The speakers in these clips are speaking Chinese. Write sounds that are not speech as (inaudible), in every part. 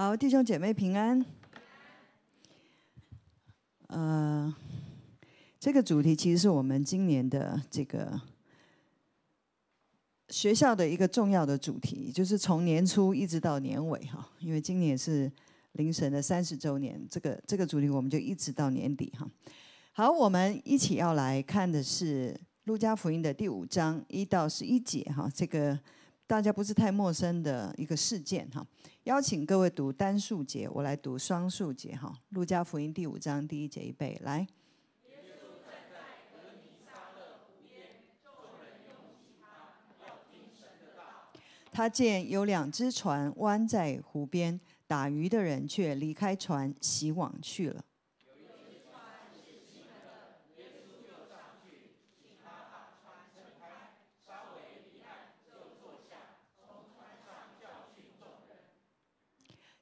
好，弟兄姐妹平安。呃，这个主题其实是我们今年的这个学校的一个重要的主题，就是从年初一直到年尾哈，因为今年是灵神的三十周年，这个这个主题我们就一直到年底哈。好，我们一起要来看的是路加福音的第五章一到十一节哈，这个。大家不是太陌生的一个事件哈，邀请各位读单数节，我来读双数节哈。路加福音第五章第一节一背，来。他见有两只船弯在湖边，打鱼的人却离开船洗网去了。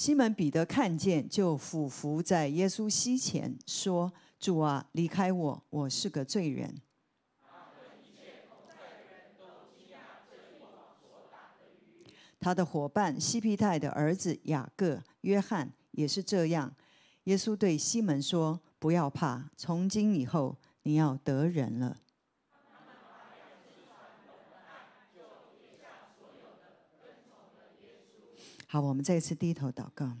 西门彼得看见，就俯伏在耶稣膝前说：“主啊，离开我，我是个罪人。”他的伙伴西皮泰的儿子雅各、约翰也是这样。耶稣对西门说：“不要怕，从今以后你要得人了。”好，我们再一次低头祷告。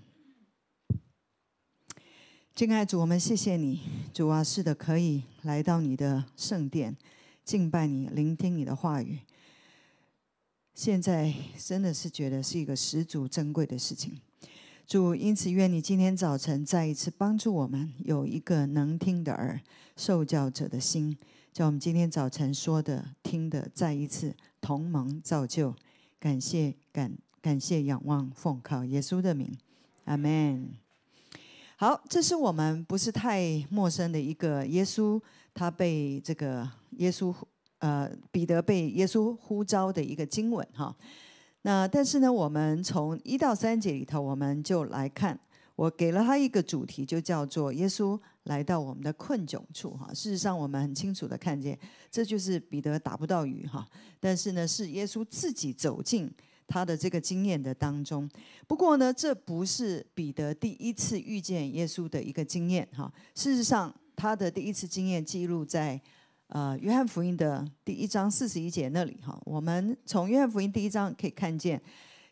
敬爱主，我们谢谢你，主啊，是的，可以来到你的圣殿敬拜你，聆听你的话语。现在真的是觉得是一个十足珍贵的事情，主，因此愿你今天早晨再一次帮助我们有一个能听的耳，受教者的心，叫我们今天早晨说的、听的，再一次同盟造就。感谢，感。感谢仰望奉靠耶稣的名，阿门。好，这是我们不是太陌生的一个耶稣，他被这个耶稣，呃，彼得被耶稣呼召的一个经文哈。那但是呢，我们从一到三节里头，我们就来看，我给了他一个主题，就叫做耶稣来到我们的困窘处哈。事实上，我们很清楚的看见，这就是彼得打不到鱼哈。但是呢，是耶稣自己走进。他的这个经验的当中，不过呢，这不是彼得第一次遇见耶稣的一个经验哈。事实上，他的第一次经验记录在呃约翰福音的第一章四十一节那里哈。我们从约翰福音第一章可以看见，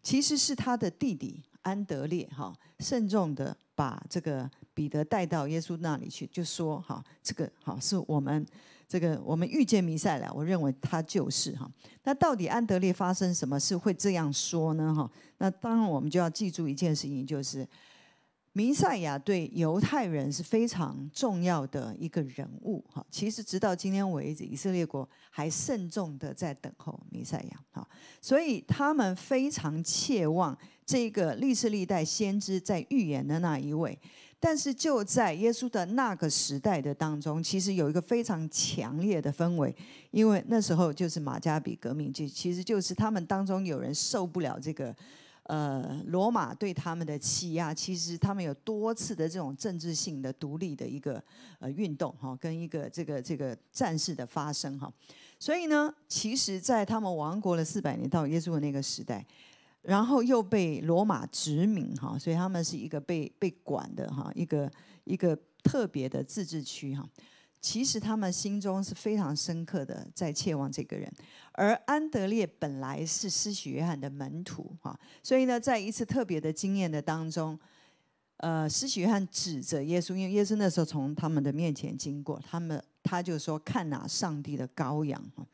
其实是他的弟弟安德烈哈，慎重的把这个彼得带到耶稣那里去，就说哈，这个哈是我们。这个我们遇见弥赛亚，我认为他就是哈。那到底安德烈发生什么事会这样说呢？哈，那当然我们就要记住一件事情，就是弥赛亚对犹太人是非常重要的一个人物哈。其实直到今天为止，以色列国还慎重的在等候弥赛亚哈，所以他们非常切望这个历世历代先知在预言的那一位。但是就在耶稣的那个时代的当中，其实有一个非常强烈的氛围，因为那时候就是马加比革命，就其实就是他们当中有人受不了这个，呃，罗马对他们的欺压，其实他们有多次的这种政治性的独立的一个呃运动哈，跟一个这个这个战事的发生哈，所以呢，其实，在他们亡国了四百年到耶稣的那个时代。然后又被罗马殖民，哈，所以他们是一个被被管的，哈，一个一个特别的自治区，哈。其实他们心中是非常深刻的，在切望这个人。而安德烈本来是施洗约翰的门徒，哈，所以呢，在一次特别的经验的当中，呃，施洗约翰指责耶稣，因为耶稣那时候从他们的面前经过，他们他就说：“看哪，上帝的羔羊。”哈，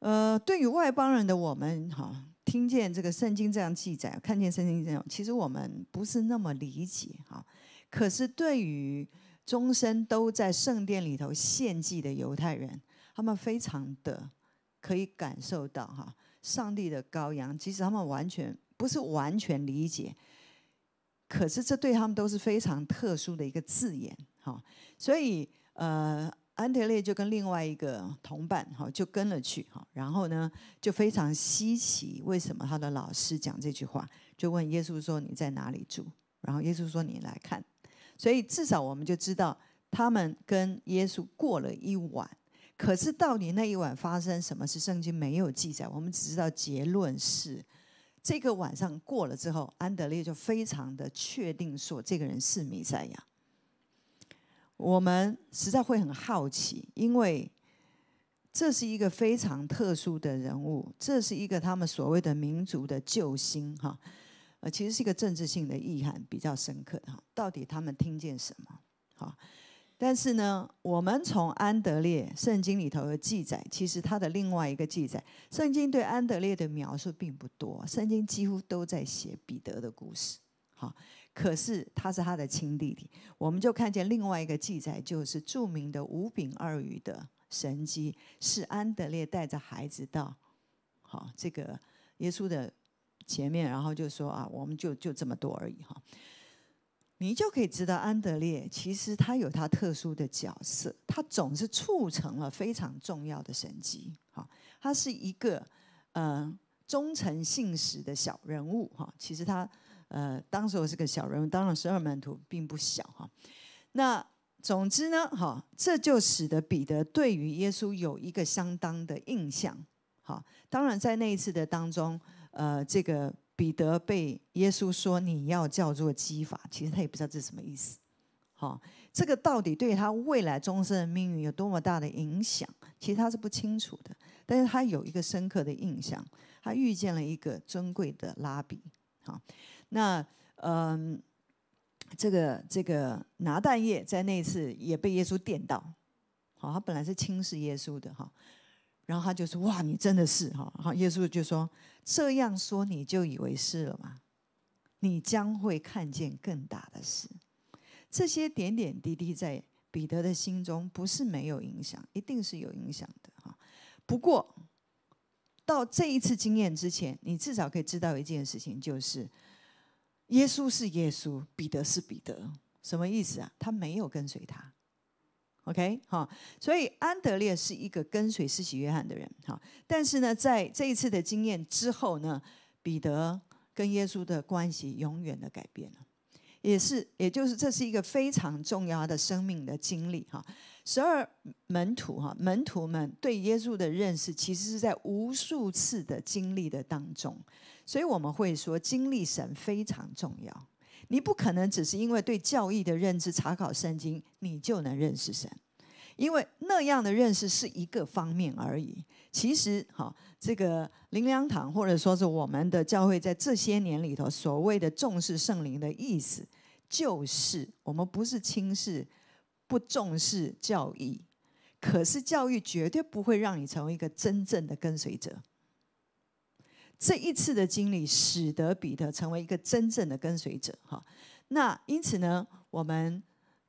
呃，对于外邦人的我们，哈。听见这个圣经这样记载，看见圣经这样，其实我们不是那么理解哈。可是对于终生都在圣殿里头献祭的犹太人，他们非常的可以感受到哈，上帝的羔羊，即使他们完全不是完全理解，可是这对他们都是非常特殊的一个字眼哈。所以呃。安德烈就跟另外一个同伴哈，就跟了去哈。然后呢，就非常稀奇，为什么他的老师讲这句话，就问耶稣说：“你在哪里住？”然后耶稣说：“你来看。”所以至少我们就知道，他们跟耶稣过了一晚。可是到底那一晚发生什么，事，圣经没有记载。我们只知道结论是，这个晚上过了之后，安德烈就非常的确定说，这个人是弥赛亚。我们实在会很好奇，因为这是一个非常特殊的人物，这是一个他们所谓的民族的救星哈，呃，其实是一个政治性的意涵比较深刻哈。到底他们听见什么？哈，但是呢，我们从安德烈圣经里头的记载，其实他的另外一个记载，圣经对安德烈的描述并不多，圣经几乎都在写彼得的故事，哈。可是他是他的亲弟弟，我们就看见另外一个记载，就是著名的五饼二鱼的神迹，是安德烈带着孩子到，好这个耶稣的前面，然后就说啊，我们就就这么多而已哈。你就可以知道安德烈其实他有他特殊的角色，他总是促成了非常重要的神迹，哈，他是一个呃忠诚信实的小人物哈，其实他。呃，当时我是个小人物，当然十二门徒并不小哈。那总之呢，哈，这就使得彼得对于耶稣有一个相当的印象。好，当然在那一次的当中，呃，这个彼得被耶稣说你要叫做基法，其实他也不知道这是什么意思。好，这个到底对他未来终身的命运有多么大的影响，其实他是不清楚的。但是他有一个深刻的印象，他遇见了一个尊贵的拉比，好。那，嗯，这个这个拿蛋液在那一次也被耶稣电到，好，他本来是轻视耶稣的哈，然后他就说：“哇，你真的是哈，好，耶稣就说这样说你就以为是了吗？你将会看见更大的事。这些点点滴滴在彼得的心中不是没有影响，一定是有影响的哈。不过到这一次经验之前，你至少可以知道一件事情就是。耶稣是耶稣，彼得是彼得，什么意思啊？他没有跟随他，OK 哈。所以安德烈是一个跟随施洗约翰的人哈。但是呢，在这一次的经验之后呢，彼得跟耶稣的关系永远的改变了，也是，也就是这是一个非常重要的生命的经历哈。十二门徒哈，门徒们对耶稣的认识，其实是在无数次的经历的当中。所以我们会说，经历神非常重要。你不可能只是因为对教义的认知、查考圣经，你就能认识神，因为那样的认识是一个方面而已。其实，哈，这个灵粮堂或者说是我们的教会，在这些年里头，所谓的重视圣灵的意思，就是我们不是轻视、不重视教义，可是教育绝对不会让你成为一个真正的跟随者。这一次的经历使得彼得成为一个真正的跟随者哈，那因此呢，我们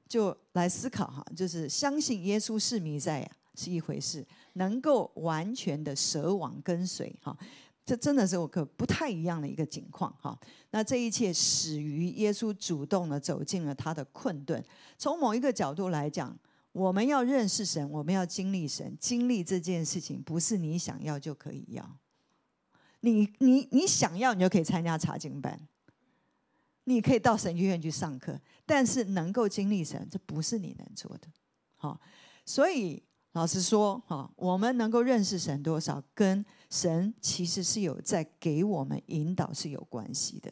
就来思考哈，就是相信耶稣是弥赛亚是一回事，能够完全的舍往跟随哈，这真的是我可不太一样的一个情况哈。那这一切始于耶稣主动的走进了他的困顿。从某一个角度来讲，我们要认识神，我们要经历神，经历这件事情不是你想要就可以要。你你你想要，你就可以参加查经班。你可以到神学院去上课，但是能够经历神，这不是你能做的。好，所以老实说，哈，我们能够认识神多少，跟神其实是有在给我们引导是有关系的。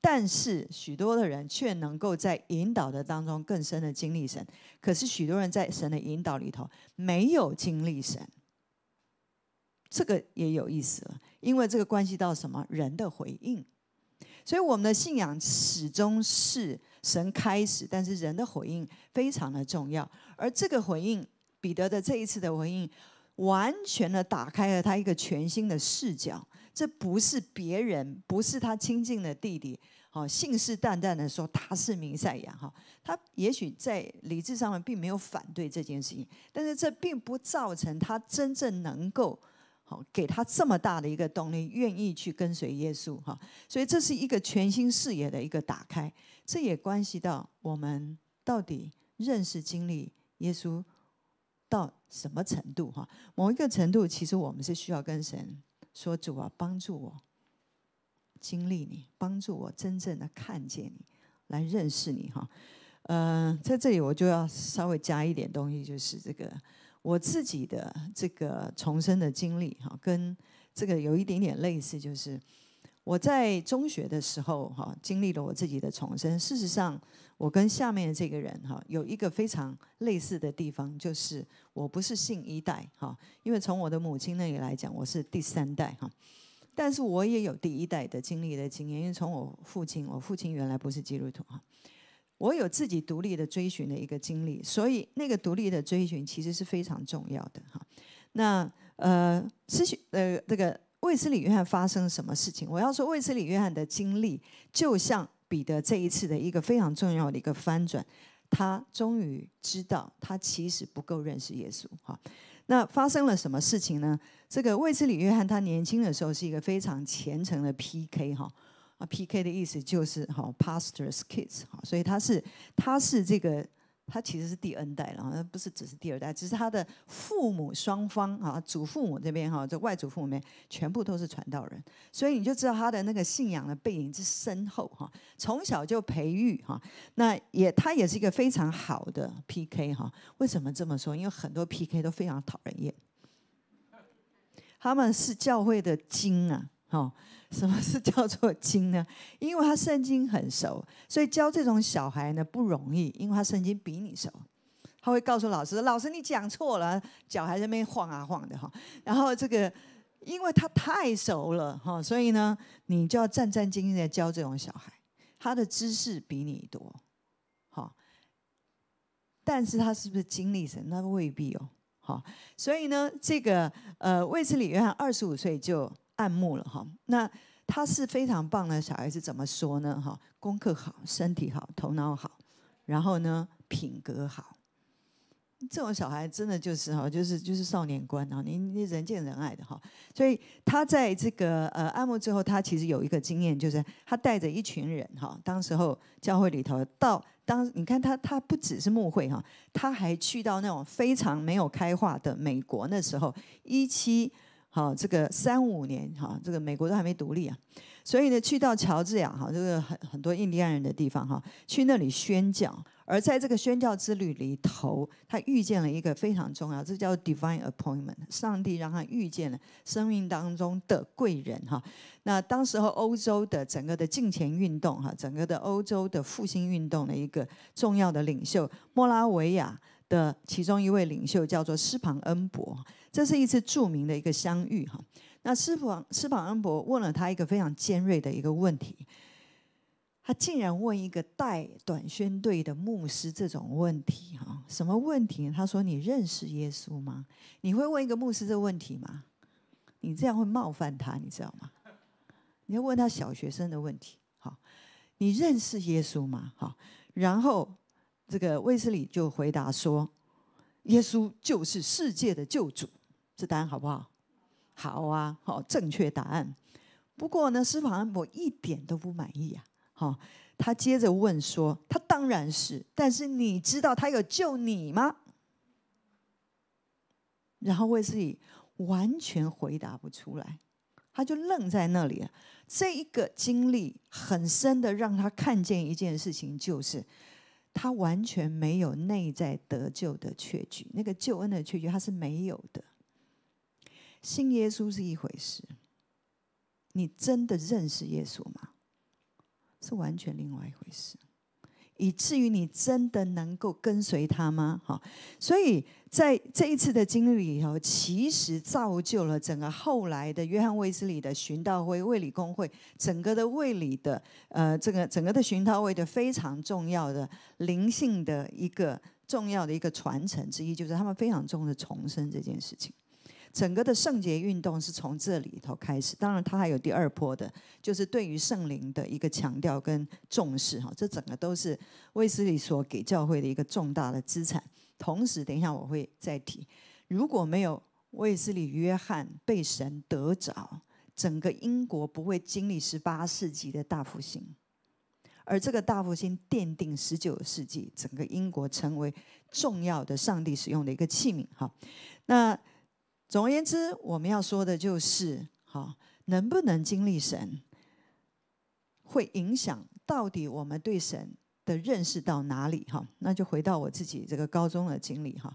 但是许多的人却能够在引导的当中更深的经历神，可是许多人在神的引导里头没有经历神，这个也有意思了。因为这个关系到什么人的回应，所以我们的信仰始终是神开始，但是人的回应非常的重要。而这个回应，彼得的这一次的回应，完全的打开了他一个全新的视角。这不是别人，不是他亲近的弟弟，哦，信誓旦旦的说他是明赛亚哈。他也许在理智上面并没有反对这件事情，但是这并不造成他真正能够。好，给他这么大的一个动力，愿意去跟随耶稣哈，所以这是一个全新视野的一个打开，这也关系到我们到底认识经历耶稣到什么程度哈。某一个程度，其实我们是需要跟神说：“主啊，帮助我经历你，帮助我真正的看见你，来认识你。”哈，嗯，在这里我就要稍微加一点东西，就是这个。我自己的这个重生的经历哈，跟这个有一点点类似，就是我在中学的时候哈，经历了我自己的重生。事实上，我跟下面的这个人哈，有一个非常类似的地方，就是我不是姓一代哈，因为从我的母亲那里来讲，我是第三代哈，但是我也有第一代的经历的经验，因为从我父亲，我父亲原来不是基督徒哈。我有自己独立的追寻的一个经历，所以那个独立的追寻其实是非常重要的哈。那呃，思去呃，这个卫斯理约翰发生什么事情？我要说卫斯理约翰的经历，就像彼得这一次的一个非常重要的一个翻转，他终于知道他其实不够认识耶稣哈。那发生了什么事情呢？这个卫斯理约翰他年轻的时候是一个非常虔诚的 PK 哈。啊，PK 的意思就是哈，pastors' kids 哈，所以他是他是这个他其实是第 N 代了，那不是只是第二代，只是他的父母双方啊，祖父母这边哈，这外祖父母那边全部都是传道人，所以你就知道他的那个信仰的背景之深厚哈，从小就培育哈，那也他也是一个非常好的 PK 哈。为什么这么说？因为很多 PK 都非常讨人厌，他们是教会的精啊，哦。什么是叫做精呢？(laughs) 因为他圣经很熟，所以教这种小孩呢不容易，因为他圣经比你熟，他会告诉老师：“老师，你讲错了，脚还在那边晃啊晃的哈。”然后这个，因为他太熟了哈，所以呢，你就要战战兢兢的教这种小孩，他的知识比你多，哈，但是他是不是经历神，那未必哦。好，所以呢，这个呃，卫斯理约翰二十五岁就。按牧了哈，那他是非常棒的小孩子，怎么说呢？哈，功课好，身体好，头脑好，然后呢，品格好。这种小孩真的就是哈，就是就是少年观啊，您您人见人爱的哈。所以他在这个呃按牧之后，他其实有一个经验，就是他带着一群人哈，当时候教会里头到当你看他，他不只是牧会哈，他还去到那种非常没有开化的美国，那时候一七。好，这个三五年，哈，这个美国都还没独立啊，所以呢，去到乔治亚，哈，这个很很多印第安人的地方，哈，去那里宣教，而在这个宣教之旅里头，他遇见了一个非常重要，这叫 divine appointment，上帝让他遇见了生命当中的贵人，哈。那当时候欧洲的整个的禁前运动，哈，整个的欧洲的复兴运动的一个重要的领袖，莫拉维亚的其中一位领袖叫做斯庞恩伯。这是一次著名的一个相遇哈。那斯普斯普恩伯问了他一个非常尖锐的一个问题，他竟然问一个带短宣队的牧师这种问题哈？什么问题？他说：“你认识耶稣吗？”你会问一个牧师这个问题吗？你这样会冒犯他，你知道吗？你要问他小学生的问题，好，你认识耶稣吗？好，然后这个卫斯理就回答说：“耶稣就是世界的救主。”这答案好不好？好啊，好，正确答案。不过呢，司法安博一点都不满意啊。好，他接着问说：“他当然是，但是你知道他有救你吗？”然后卫斯理完全回答不出来，他就愣在那里。这一个经历很深的，让他看见一件事情，就是他完全没有内在得救的确据，那个救恩的确据他是没有的。信耶稣是一回事，你真的认识耶稣吗？是完全另外一回事，以至于你真的能够跟随他吗？哈，所以在这一次的经历里头，其实造就了整个后来的约翰卫斯理的寻道会、卫理公会，整个的卫理的呃，这个整个的寻道会的非常重要的灵性的一个重要的一个传承之一，就是他们非常重视重生这件事情。整个的圣洁运动是从这里头开始，当然它还有第二波的，就是对于圣灵的一个强调跟重视哈。这整个都是卫斯理所给教会的一个重大的资产。同时，等一下我会再提，如果没有卫斯理约翰被神得着，整个英国不会经历十八世纪的大复兴，而这个大复兴奠定十九世纪整个英国成为重要的上帝使用的一个器皿哈。那总而言之，我们要说的就是，哈，能不能经历神，会影响到底我们对神的认识到哪里。哈，那就回到我自己这个高中的经历。哈，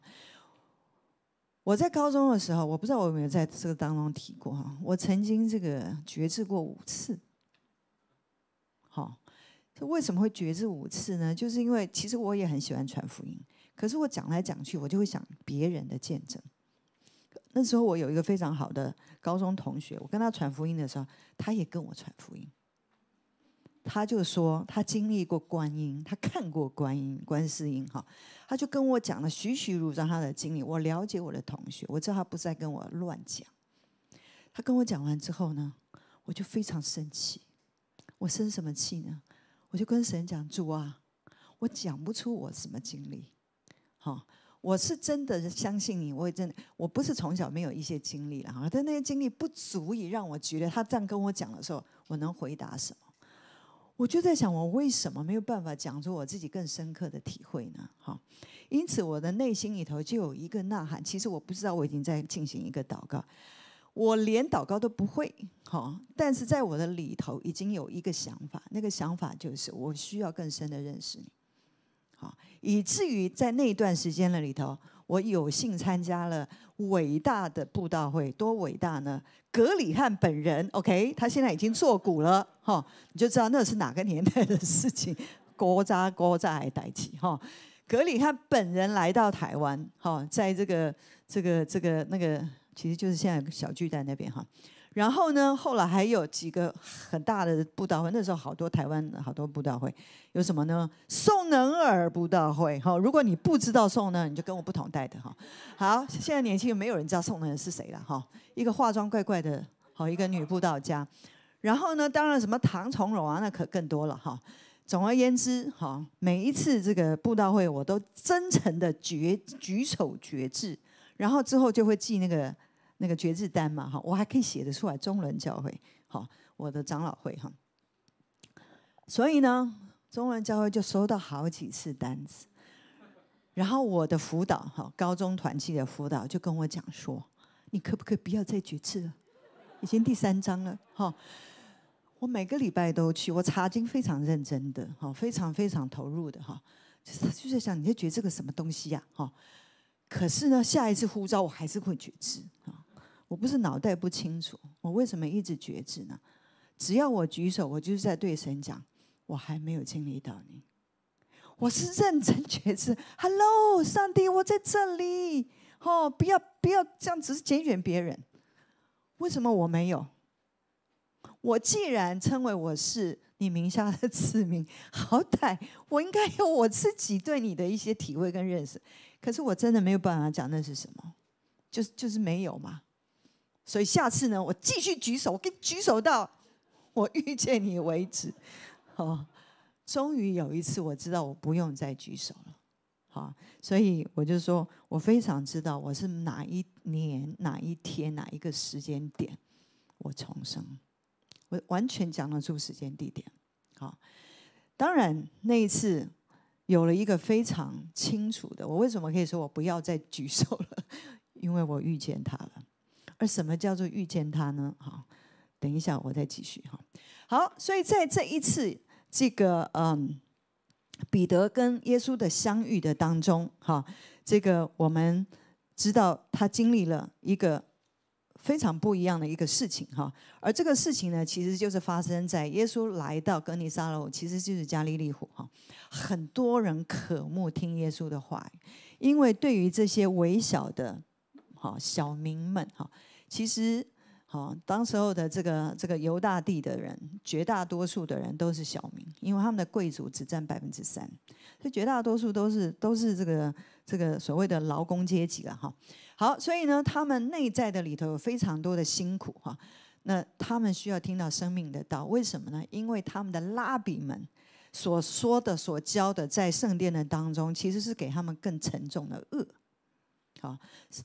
我在高中的时候，我不知道我有没有在这个当中提过。哈，我曾经这个觉知过五次。好，这为什么会觉知五次呢？就是因为其实我也很喜欢传福音，可是我讲来讲去，我就会想别人的见证。那时候我有一个非常好的高中同学，我跟他传福音的时候，他也跟我传福音。他就说他经历过观音，他看过观音、观世音哈，他就跟我讲了栩栩如生他的经历。我了解我的同学，我知道他不是在跟我乱讲。他跟我讲完之后呢，我就非常生气。我生什么气呢？我就跟神讲主啊，我讲不出我什么经历，好。我是真的相信你，我真的，我不是从小没有一些经历了哈，但那些经历不足以让我觉得他这样跟我讲的时候，我能回答什么？我就在想，我为什么没有办法讲出我自己更深刻的体会呢？哈，因此我的内心里头就有一个呐喊，其实我不知道我已经在进行一个祷告，我连祷告都不会哈，但是在我的里头已经有一个想法，那个想法就是我需要更深的认识你。以至于在那一段时间的里头，我有幸参加了伟大的布道会，多伟大呢？格里汉本人，OK，他现在已经坐古了，哈，你就知道那是哪个年代的事情，锅渣锅渣还带起哈。格里汉本人来到台湾，哈，在这个这个这个那个，其实就是现在小巨蛋那边哈。然后呢？后来还有几个很大的布道会，那时候好多台湾好多布道会，有什么呢？宋能尔布道会哈，如果你不知道宋能，你就跟我不同代的哈。好，现在年轻人没有人知道宋能是谁了哈。一个化妆怪怪的好一个女布道家。然后呢，当然什么唐崇荣啊，那可更多了哈。总而言之哈，每一次这个布道会，我都真诚的举举手绝智，然后之后就会记那个。那个觉志单嘛，哈，我还可以写得出来。中文教会，好，我的长老会，哈。所以呢，中文教会就收到好几次单子，然后我的辅导，哈，高中团契的辅导就跟我讲说：“你可不可以不要再志了？已经第三章了，哈。我每个礼拜都去，我查经非常认真的，哈，非常非常投入的，哈。就是他就在想你在觉这个什么东西呀，哈。可是呢，下一次呼召我还是会觉知。我不是脑袋不清楚，我为什么一直觉知呢？只要我举手，我就是在对神讲，我还没有经历到你。我是认真觉知，Hello，上帝，我在这里。哦，不要不要这样，只是拣选别人。为什么我没有？我既然称为我是你名下的子民，好歹我应该有我自己对你的一些体会跟认识。可是我真的没有办法讲那是什么，就是就是没有嘛。所以下次呢，我继续举手，我给举手到我遇见你为止。哦，终于有一次我知道我不用再举手了。好，所以我就说我非常知道我是哪一年、哪一天、哪一个时间点，我重生，我完全讲得出时间地点。好，当然那一次有了一个非常清楚的，我为什么可以说我不要再举手了？因为我遇见他了。那什么叫做遇见他呢？哈，等一下我再继续哈。好，所以在这一次这个嗯，彼得跟耶稣的相遇的当中，哈，这个我们知道他经历了一个非常不一样的一个事情哈。而这个事情呢，其实就是发生在耶稣来到格尼撒楼，其实就是加利利湖哈。很多人渴慕听耶稣的话，因为对于这些微小的哈小民们哈。其实，哈，当时候的这个这个犹大地的人，绝大多数的人都是小民，因为他们的贵族只占百分之三，所以绝大多数都是都是这个这个所谓的劳工阶级了哈。好，所以呢，他们内在的里头有非常多的辛苦哈。那他们需要听到生命的道，为什么呢？因为他们的拉比们所说的、所教的，在圣殿的当中，其实是给他们更沉重的恶。啊！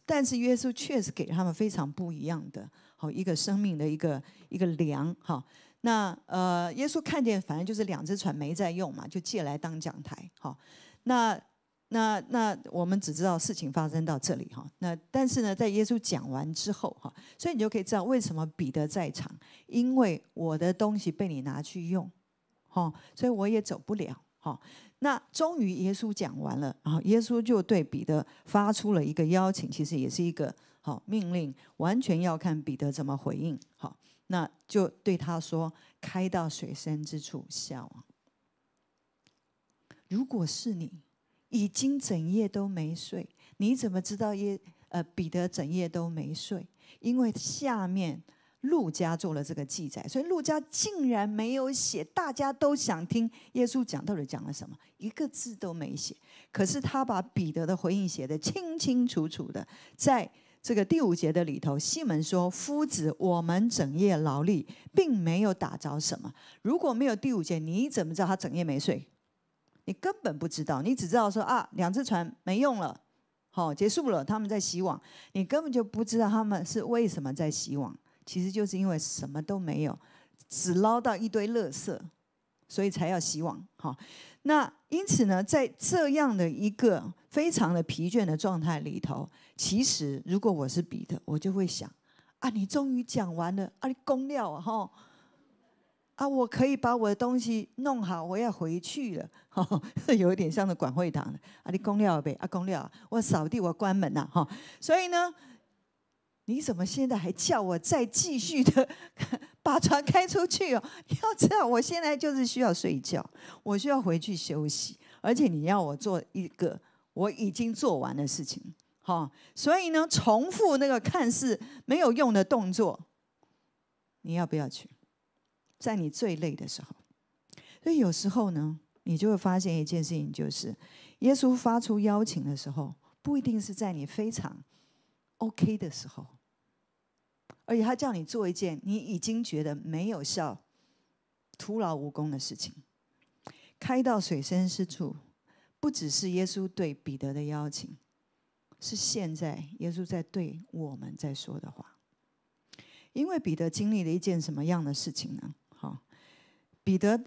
但是耶稣确实给他们非常不一样的好一个生命的一个一个粮哈。那呃，耶稣看见反正就是两只船没在用嘛，就借来当讲台哈。那那那我们只知道事情发生到这里哈。那但是呢，在耶稣讲完之后哈，所以你就可以知道为什么彼得在场，因为我的东西被你拿去用，哈，所以我也走不了。好，那终于耶稣讲完了，然后耶稣就对彼得发出了一个邀请，其实也是一个好命令，完全要看彼得怎么回应。好，那就对他说：“开到水深之处下网。”如果是你，已经整夜都没睡，你怎么知道耶？呃，彼得整夜都没睡，因为下面。陆家做了这个记载，所以陆家竟然没有写，大家都想听耶稣讲到底讲了什么，一个字都没写。可是他把彼得的回应写得清清楚楚的，在这个第五节的里头，西门说：“夫子，我们整夜劳力，并没有打着什么。”如果没有第五节，你怎么知道他整夜没睡？你根本不知道，你只知道说啊，两只船没用了，好，结束了，他们在洗网，你根本就不知道他们是为什么在洗网。其实就是因为什么都没有，只捞到一堆垃圾，所以才要洗碗。哈，那因此呢，在这样的一个非常的疲倦的状态里头，其实如果我是彼得，我就会想：啊，你终于讲完了，啊，你公啊，哈，啊，我可以把我的东西弄好，我要回去了。哈，有一点像那管会堂的，啊，你公料呗，啊，公了，我扫地，我关门啊，哈，所以呢。你怎么现在还叫我再继续的 (laughs) 把船开出去哦？要这样，我现在就是需要睡觉，我需要回去休息，而且你要我做一个我已经做完的事情，哈。所以呢，重复那个看似没有用的动作，你要不要去？在你最累的时候。所以有时候呢，你就会发现一件事情，就是耶稣发出邀请的时候，不一定是在你非常 OK 的时候。而且他叫你做一件你已经觉得没有效、徒劳无功的事情，开到水深之处，不只是耶稣对彼得的邀请，是现在耶稣在对我们在说的话。因为彼得经历了一件什么样的事情呢？好，彼得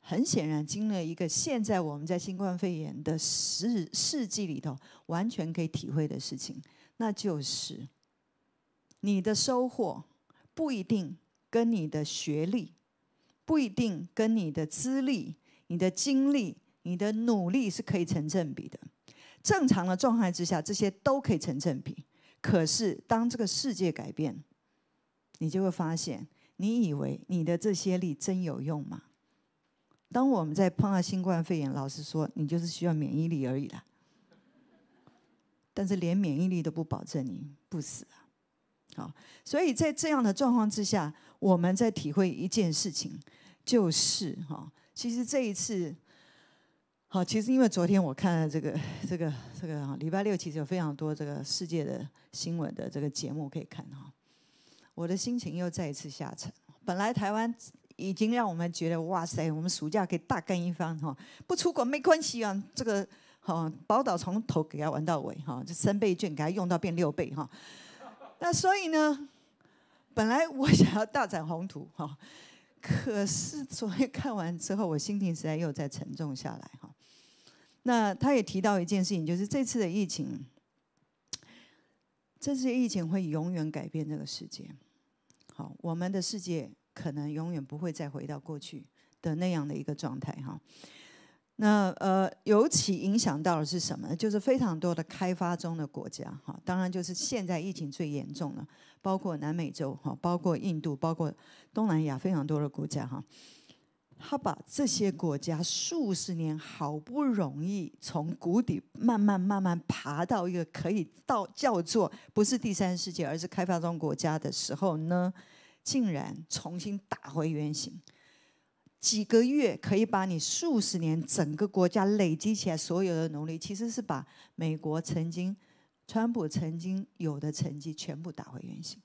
很显然经历了一个现在我们在新冠肺炎的世世纪里头完全可以体会的事情，那就是。你的收获不一定跟你的学历，不一定跟你的资历、你的经历、你的努力是可以成正比的。正常的状态之下，这些都可以成正比。可是当这个世界改变，你就会发现，你以为你的这些力真有用吗？当我们在碰到新冠肺炎，老师说你就是需要免疫力而已啦。但是连免疫力都不保证你不死啊。好，所以在这样的状况之下，我们在体会一件事情，就是哈，其实这一次，好，其实因为昨天我看了这个、这个、这个礼拜六其实有非常多这个世界的新闻的这个节目可以看哈，我的心情又再一次下沉。本来台湾已经让我们觉得哇塞，我们暑假可以大干一番哈，不出国没关系啊，这个哈，宝岛从头给他玩到尾哈，这三倍券给他用到变六倍哈。那所以呢，本来我想要大展宏图哈，可是昨天看完之后，我心情实在又在沉重下来哈。那他也提到一件事情，就是这次的疫情，这次疫情会永远改变这个世界，好，我们的世界可能永远不会再回到过去的那样的一个状态哈。那呃，尤其影响到的是什么？呢？就是非常多的开发中的国家哈，当然就是现在疫情最严重的，包括南美洲哈，包括印度，包括东南亚非常多的国家哈，他把这些国家数十年好不容易从谷底慢慢慢慢爬到一个可以到叫做不是第三世界，而是开发中国家的时候呢，竟然重新打回原形。几个月可以把你数十年整个国家累积起来所有的努力，其实是把美国曾经、川普曾经有的成绩全部打回原形。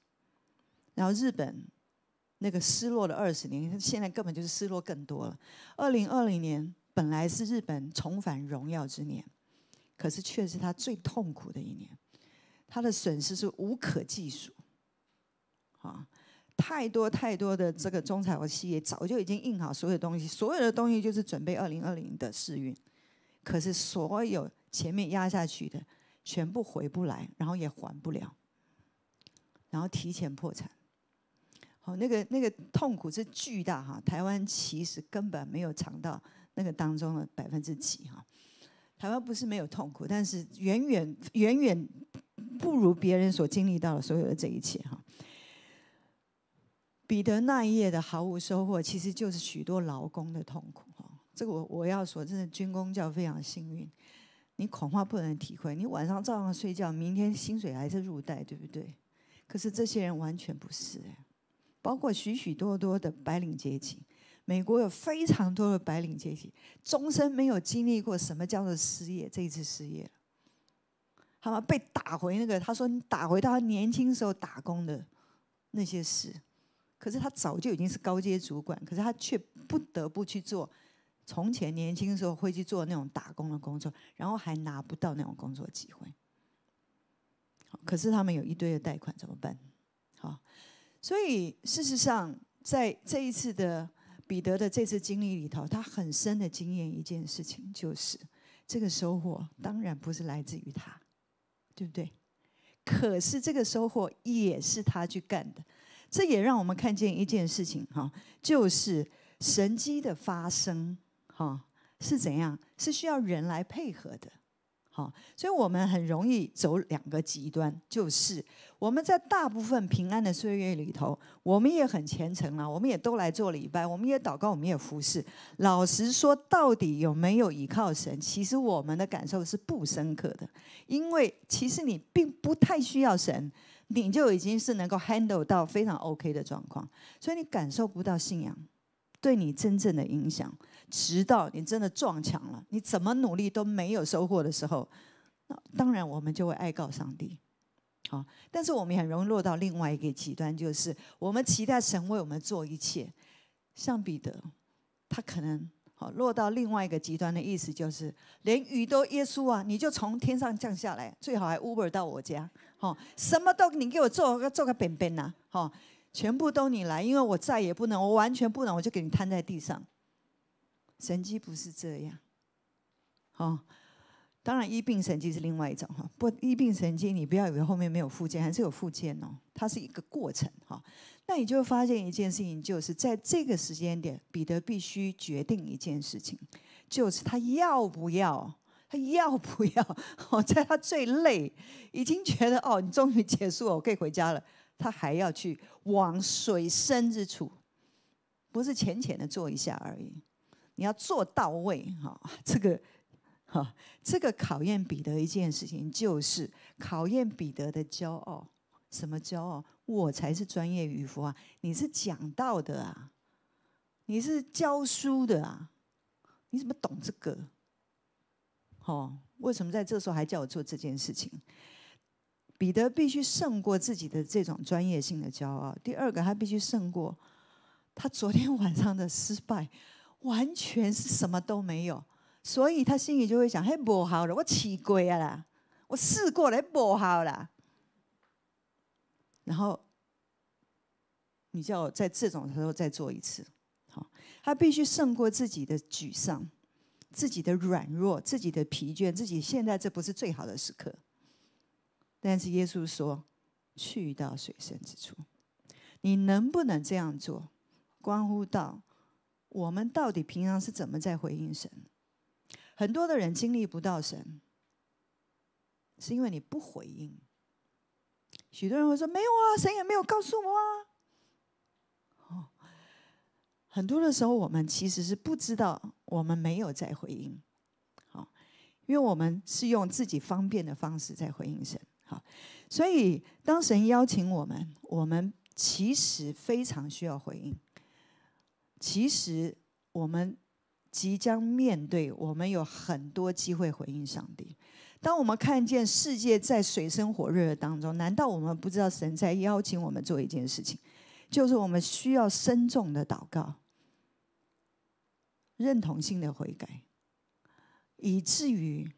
然后日本那个失落了二十年，现在根本就是失落更多了。二零二零年本来是日本重返荣耀之年，可是却是他最痛苦的一年，他的损失是无可计数。啊，太多太多的这个中彩和企业早就已经印好所有东西，所有的东西就是准备二零二零的试运。可是所有前面压下去的全部回不来，然后也还不了，然后提前破产。好，那个那个痛苦是巨大哈，台湾其实根本没有尝到那个当中的百分之几哈。台湾不是没有痛苦，但是远远远远不如别人所经历到的所有的这一切哈。彼得那一夜的毫无收获，其实就是许多劳工的痛苦。哈，这个我我要说，真的军工教非常幸运。你恐怕不能体会，你晚上照样睡觉，明天薪水还是入袋，对不对？可是这些人完全不是，包括许许多多的白领阶级。美国有非常多的白领阶级，终身没有经历过什么叫做失业，这次失业了，他们被打回那个，他说打回到他年轻时候打工的那些事。可是他早就已经是高阶主管，可是他却不得不去做从前年轻时候会去做那种打工的工作，然后还拿不到那种工作机会。可是他们有一堆的贷款怎么办？好，所以事实上，在这一次的彼得的这次经历里头，他很深的经验一件事情就是，这个收获当然不是来自于他，对不对？可是这个收获也是他去干的。这也让我们看见一件事情哈，就是神机的发生哈是怎样，是需要人来配合的，好，所以我们很容易走两个极端，就是我们在大部分平安的岁月里头，我们也很虔诚了，我们也都来做礼拜，我们也祷告，我们也服侍。老实说，到底有没有依靠神？其实我们的感受是不深刻的，因为其实你并不太需要神。你就已经是能够 handle 到非常 OK 的状况，所以你感受不到信仰对你真正的影响，直到你真的撞墙了，你怎么努力都没有收获的时候，那当然我们就会哀告上帝，啊！但是我们很容易落到另外一个极端，就是我们期待神为我们做一切，像彼得，他可能。好，落到另外一个极端的意思就是，连雨都耶稣啊，你就从天上降下来，最好还 Uber 到我家，好，什么都你给我做，做个便便呐，好，全部都你来，因为我再也不能，我完全不能，我就给你摊在地上。神机不是这样，好，当然医病神迹是另外一种哈，不，医病神迹你不要以为后面没有附件，还是有附件哦，它是一个过程哈。那你就发现一件事情，就是在这个时间点，彼得必须决定一件事情，就是他要不要，他要不要？哦，在他最累，已经觉得哦，你终于结束了，我可以回家了，他还要去往水深之处，不是浅浅的做一下而已，你要做到位哈。这个哈，这个考验彼得一件事情，就是考验彼得的骄傲，什么骄傲？我才是专业渔夫啊！你是讲道的啊，你是教书的啊，你怎么懂这个？哦，为什么在这时候还叫我做这件事情？彼得必须胜过自己的这种专业性的骄傲。第二个，他必须胜过他昨天晚上的失败，完全是什么都没有，所以他心里就会想：嘿，不好了，我鬼啊啦，我试过了，不好啦。然后，你就要在这种时候再做一次。好，他必须胜过自己的沮丧、自己的软弱、自己的疲倦。自己现在这不是最好的时刻，但是耶稣说：“去到水深之处。”你能不能这样做，关乎到我们到底平常是怎么在回应神？很多的人经历不到神，是因为你不回应。许多人会说：“没有啊，神也没有告诉我啊。”哦，很多的时候，我们其实是不知道，我们没有在回应。好，因为我们是用自己方便的方式在回应神。好，所以当神邀请我们，我们其实非常需要回应。其实，我们即将面对，我们有很多机会回应上帝。当我们看见世界在水深火热当中，难道我们不知道神在邀请我们做一件事情，就是我们需要深重的祷告、认同性的悔改，以至于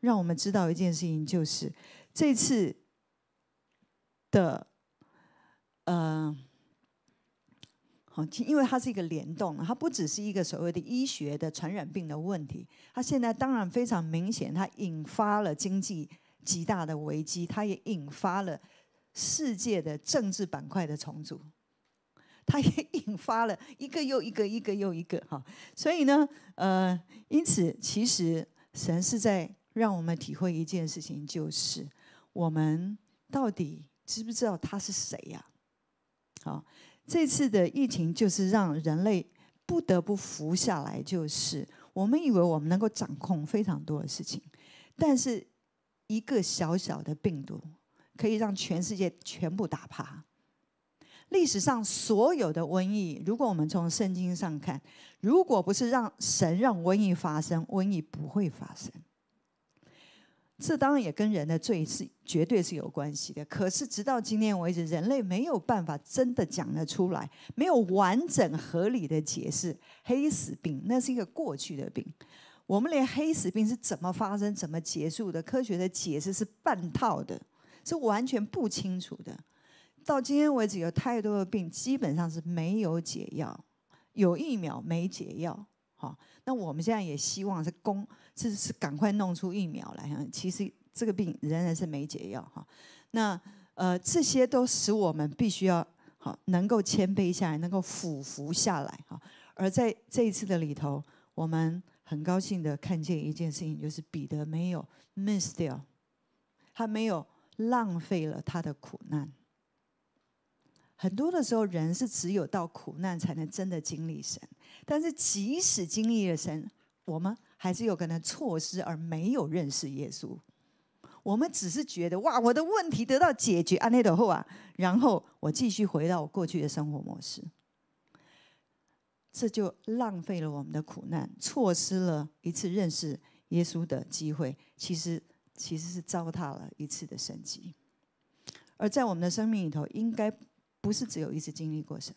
让我们知道一件事情，就是这次的，呃。好，因为它是一个联动，它不只是一个所谓的医学的传染病的问题，它现在当然非常明显，它引发了经济极大的危机，它也引发了世界的政治板块的重组，它也 (laughs) 引发了一个又一个，一个又一个，哈。所以呢，呃，因此其实神是在让我们体会一件事情，就是我们到底知不知道他是谁呀？好。这次的疫情就是让人类不得不服下来，就是我们以为我们能够掌控非常多的事情，但是一个小小的病毒可以让全世界全部打趴。历史上所有的瘟疫，如果我们从圣经上看，如果不是让神让瘟疫发生，瘟疫不会发生。这当然也跟人的罪是绝对是有关系的。可是直到今天为止，人类没有办法真的讲得出来，没有完整合理的解释。黑死病那是一个过去的病，我们连黑死病是怎么发生、怎么结束的，科学的解释是半套的，是完全不清楚的。到今天为止，有太多的病基本上是没有解药，有疫苗没解药。好，那我们现在也希望是公，是是赶快弄出疫苗来哈。其实这个病仍然是没解药哈。那呃，这些都使我们必须要好，能够谦卑下来，能够俯伏下来哈。而在这一次的里头，我们很高兴的看见一件事情，就是彼得没有 miss 掉，他没有浪费了他的苦难。很多的时候，人是只有到苦难才能真的经历神。但是，即使经历了神，我们还是有可能错失而没有认识耶稣。我们只是觉得哇，我的问题得到解决，安内德后啊，然后我继续回到我过去的生活模式。这就浪费了我们的苦难，错失了一次认识耶稣的机会。其实，其实是糟蹋了一次的神迹。而在我们的生命里头，应该。不是只有一次经历过神，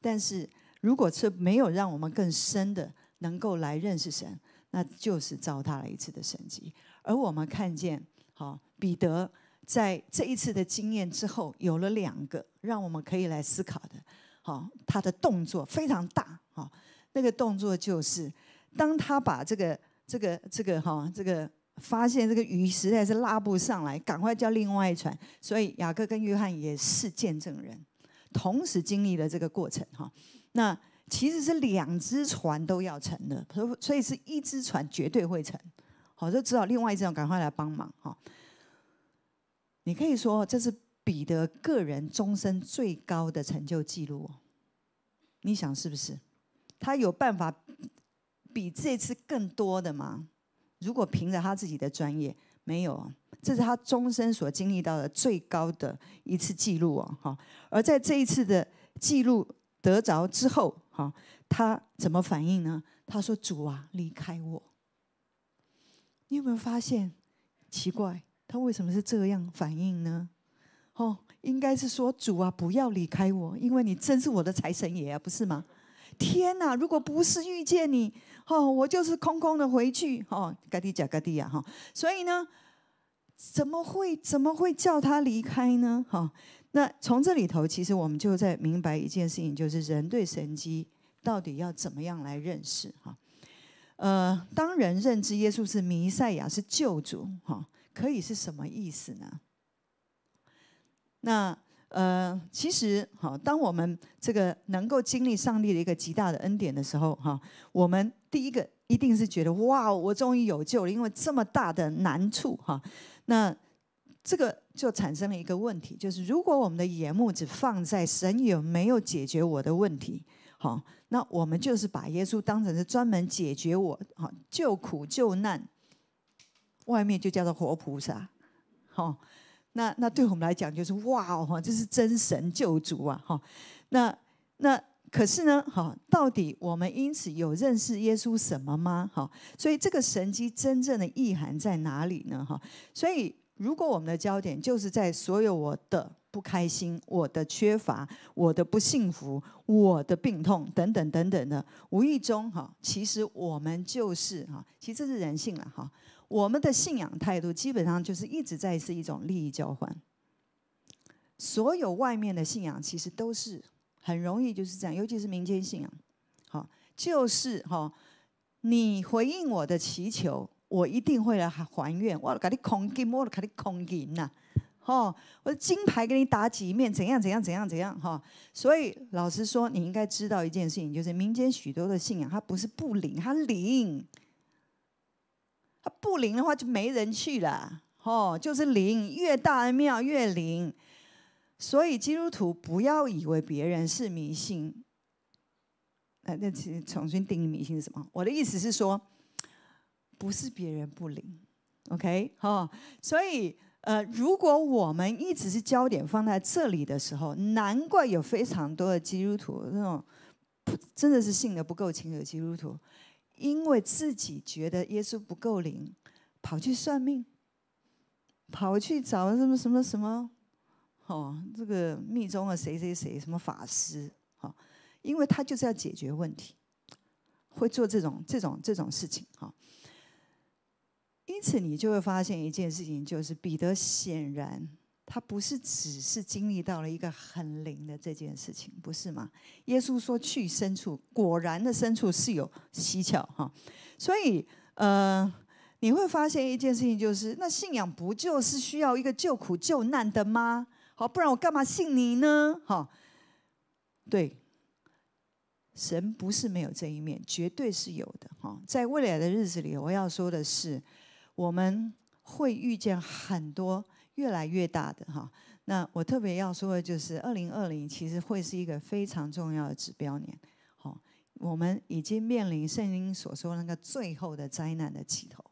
但是如果是没有让我们更深的能够来认识神，那就是糟蹋了一次的神迹。而我们看见，哈，彼得在这一次的经验之后，有了两个让我们可以来思考的，好，他的动作非常大，好，那个动作就是，当他把这个、这个、这个，哈，这个。发现这个鱼实在是拉不上来，赶快叫另外一船。所以雅各跟约翰也是见证人，同时经历了这个过程哈。那其实是两只船都要沉的，所所以是一只船绝对会沉。好，就只好另外一只船赶快来帮忙哈。你可以说这是彼得个人终身最高的成就记录哦。你想是不是？他有办法比这次更多的吗？如果凭着他自己的专业，没有，这是他终身所经历到的最高的一次记录哦，好，而在这一次的记录得着之后，好，他怎么反应呢？他说：“主啊，离开我。”你有没有发现奇怪？他为什么是这样反应呢？哦，应该是说：“主啊，不要离开我，因为你真是我的财神爷啊，不是吗？”天哪，如果不是遇见你。哦，我就是空空的回去，哦，嘎地甲嘎地呀，哈，所以呢，怎么会怎么会叫他离开呢？哈，那从这里头，其实我们就在明白一件事情，就是人对神机到底要怎么样来认识？哈，呃，当人认知耶稣是弥赛亚，是救主，哈，可以是什么意思呢？那呃，其实哈，当我们这个能够经历上帝的一个极大的恩典的时候，哈，我们。第一个一定是觉得哇，我终于有救了，因为这么大的难处哈，那这个就产生了一个问题，就是如果我们的眼目只放在神有没有解决我的问题，好，那我们就是把耶稣当成是专门解决我好救苦救难，外面就叫做活菩萨，好，那那对我们来讲就是哇，这是真神救主啊，哈，那那。可是呢，哈，到底我们因此有认识耶稣什么吗？哈，所以这个神机真正的意涵在哪里呢？哈，所以如果我们的焦点就是在所有我的不开心、我的缺乏、我的不幸福、我的病痛等等等等的，无意中哈，其实我们就是哈，其实这是人性了哈。我们的信仰态度基本上就是一直在是一种利益交换，所有外面的信仰其实都是。很容易就是这样，尤其是民间信仰，好，就是哈，你回应我的祈求，我一定会来还愿。我给你空金，我给你空银呐，哈，我的金牌给你打几面，怎样怎样怎样怎样哈。所以老实说，你应该知道一件事情，就是民间许多的信仰，它不是不灵，它灵。它不灵的话，就没人去了，哦，就是灵，越大的庙越灵。所以基督徒不要以为别人是迷信。那那重新定义迷信是什么？我的意思是说，不是别人不灵，OK？哈。所以呃，如果我们一直是焦点放在这里的时候，难怪有非常多的基督徒那种，真的是信得不够清的基督徒，因为自己觉得耶稣不够灵，跑去算命，跑去找什么什么什么。哦，这个密宗啊，谁谁谁什么法师，哈，因为他就是要解决问题，会做这种这种这种事情，哈。因此，你就会发现一件事情，就是彼得显然他不是只是经历到了一个很灵的这件事情，不是吗？耶稣说去深处，果然的深处是有蹊跷，哈。所以，呃，你会发现一件事情，就是那信仰不就是需要一个救苦救难的吗？好，不然我干嘛信你呢？哈，对，神不是没有这一面，绝对是有的。哈，在未来的日子里，我要说的是，我们会遇见很多越来越大的哈。那我特别要说的就是，二零二零其实会是一个非常重要的指标年。好，我们已经面临圣经所说那个最后的灾难的起头。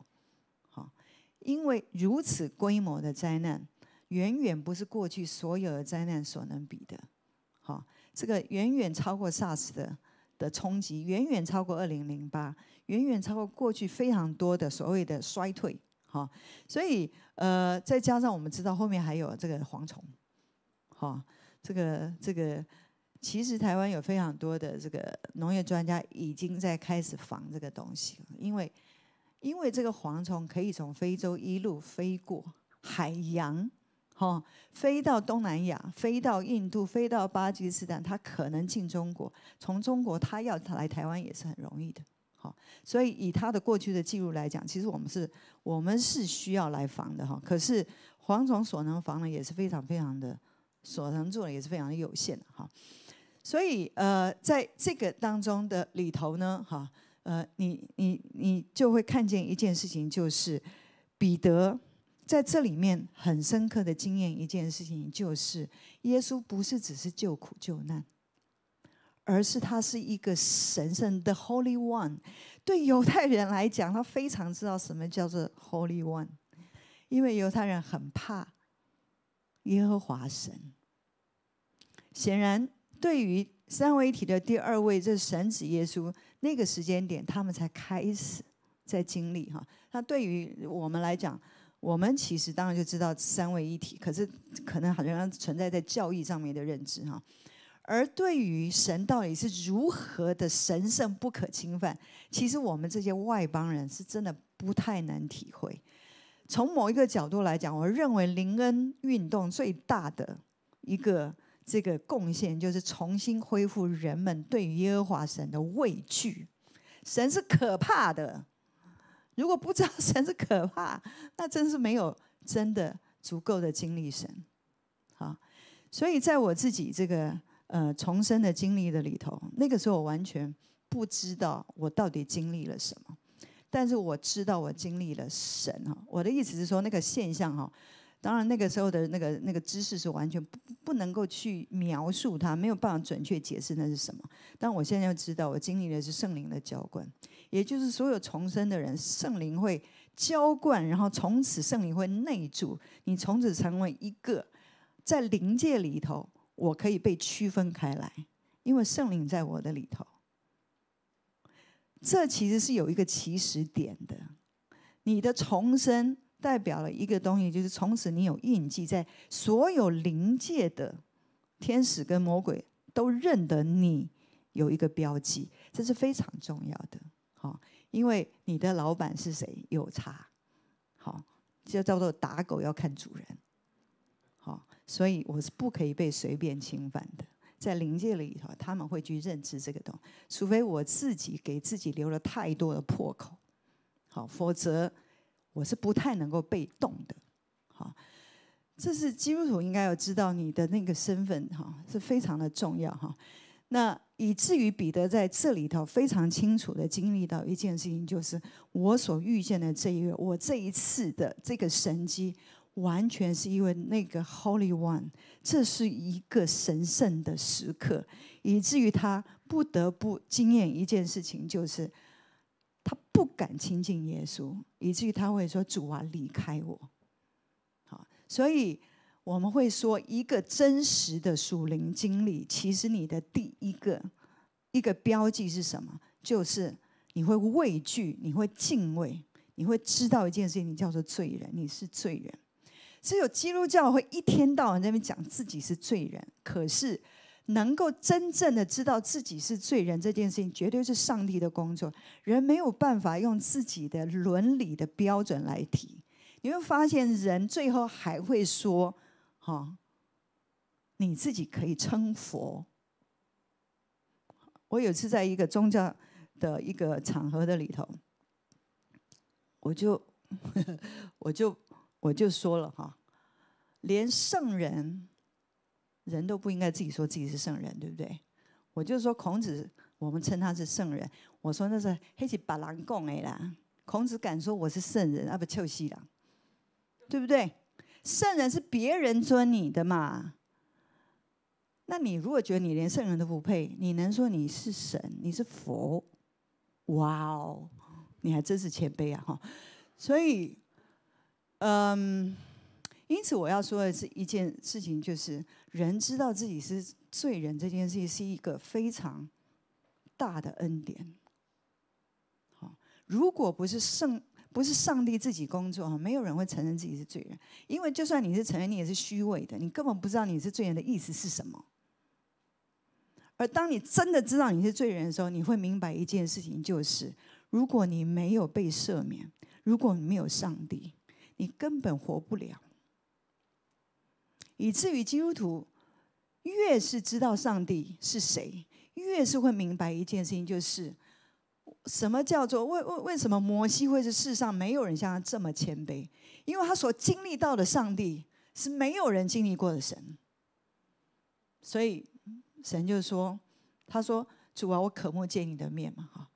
好，因为如此规模的灾难。远远不是过去所有的灾难所能比的，好，这个远远超过 SARS 的的冲击，远远超过二零零八，远远超过过去非常多的所谓的衰退，好，所以呃，再加上我们知道后面还有这个蝗虫，好，这个这个其实台湾有非常多的这个农业专家已经在开始防这个东西了，因为因为这个蝗虫可以从非洲一路飞过海洋。哈，飞到东南亚，飞到印度，飞到巴基斯坦，他可能进中国。从中国，他要来台湾也是很容易的。好，所以以他的过去的记录来讲，其实我们是，我们是需要来防的哈。可是黄总所能防的也是非常非常的，所能做的也是非常有限的哈。所以呃，在这个当中的里头呢，哈，呃，你你你就会看见一件事情，就是彼得。在这里面很深刻的经验，一件事情就是，耶稣不是只是救苦救难，而是他是一个神圣的 Holy One。对犹太人来讲，他非常知道什么叫做 Holy One，因为犹太人很怕耶和华神。显然，对于三位一体的第二位这神子耶稣，那个时间点他们才开始在经历哈。那对于我们来讲，我们其实当然就知道三位一体，可是可能好像存在在教义上面的认知哈。而对于神到底是如何的神圣不可侵犯，其实我们这些外邦人是真的不太能体会。从某一个角度来讲，我认为林恩运动最大的一个这个贡献，就是重新恢复人们对耶和华神的畏惧。神是可怕的。如果不知道神是可怕，那真是没有真的足够的经历神，啊，所以在我自己这个呃重生的经历的里头，那个时候我完全不知道我到底经历了什么，但是我知道我经历了神哈。我的意思是说，那个现象哈，当然那个时候的那个那个知识是完全不不能够去描述它，没有办法准确解释那是什么。但我现在知道，我经历的是圣灵的浇灌。也就是所有重生的人，圣灵会浇灌，然后从此圣灵会内住，你从此成为一个在灵界里头，我可以被区分开来，因为圣灵在我的里头。这其实是有一个起始点的。你的重生代表了一个东西，就是从此你有印记，在所有灵界的天使跟魔鬼都认得你有一个标记，这是非常重要的。哦，因为你的老板是谁有差，好，就叫做打狗要看主人，好，所以我是不可以被随便侵犯的。在灵界里头，他们会去认知这个东西，除非我自己给自己留了太多的破口，好，否则我是不太能够被动的。好，这是基督徒应该要知道你的那个身份，哈，是非常的重要，哈。那。以至于彼得在这里头非常清楚的经历到一件事情，就是我所遇见的这一个，我这一次的这个神迹，完全是因为那个 Holy One，这是一个神圣的时刻，以至于他不得不经验一件事情，就是他不敢亲近耶稣，以至于他会说：“主啊，离开我。”好，所以。我们会说，一个真实的属灵经历，其实你的第一个一个标记是什么？就是你会畏惧，你会敬畏，你会知道一件事情，你叫做罪人，你是罪人。只有基督教会一天到晚在那边讲自己是罪人，可是能够真正的知道自己是罪人这件事情，绝对是上帝的工作，人没有办法用自己的伦理的标准来提。你会发现，人最后还会说。哈，你自己可以称佛。我有次在一个宗教的一个场合的里头，我就 (laughs) 我就我就说了哈，连圣人人都不应该自己说自己是圣人，对不对？我就说孔子，我们称他是圣人，我说那是黑起白狼讲的啦。孔子敢说我是圣人那不臭西狼，对不对？圣人是别人尊你的嘛？那你如果觉得你连圣人都不配，你能说你是神，你是佛？哇哦，你还真是谦卑啊！哈，所以，嗯，因此我要说的是一件事情，就是人知道自己是罪人这件事情是一个非常大的恩典。好，如果不是圣。不是上帝自己工作啊！没有人会承认自己是罪人，因为就算你是承认，你也是虚伪的。你根本不知道你是罪人的意思是什么。而当你真的知道你是罪人的时候，你会明白一件事情，就是如果你没有被赦免，如果你没有上帝，你根本活不了。以至于基督徒越是知道上帝是谁，越是会明白一件事情，就是。什么叫做为为为什么摩西会是世上没有人像他这么谦卑？因为他所经历到的上帝是没有人经历过的神，所以神就说：“他说主啊，我渴慕见你的面嘛。”哈，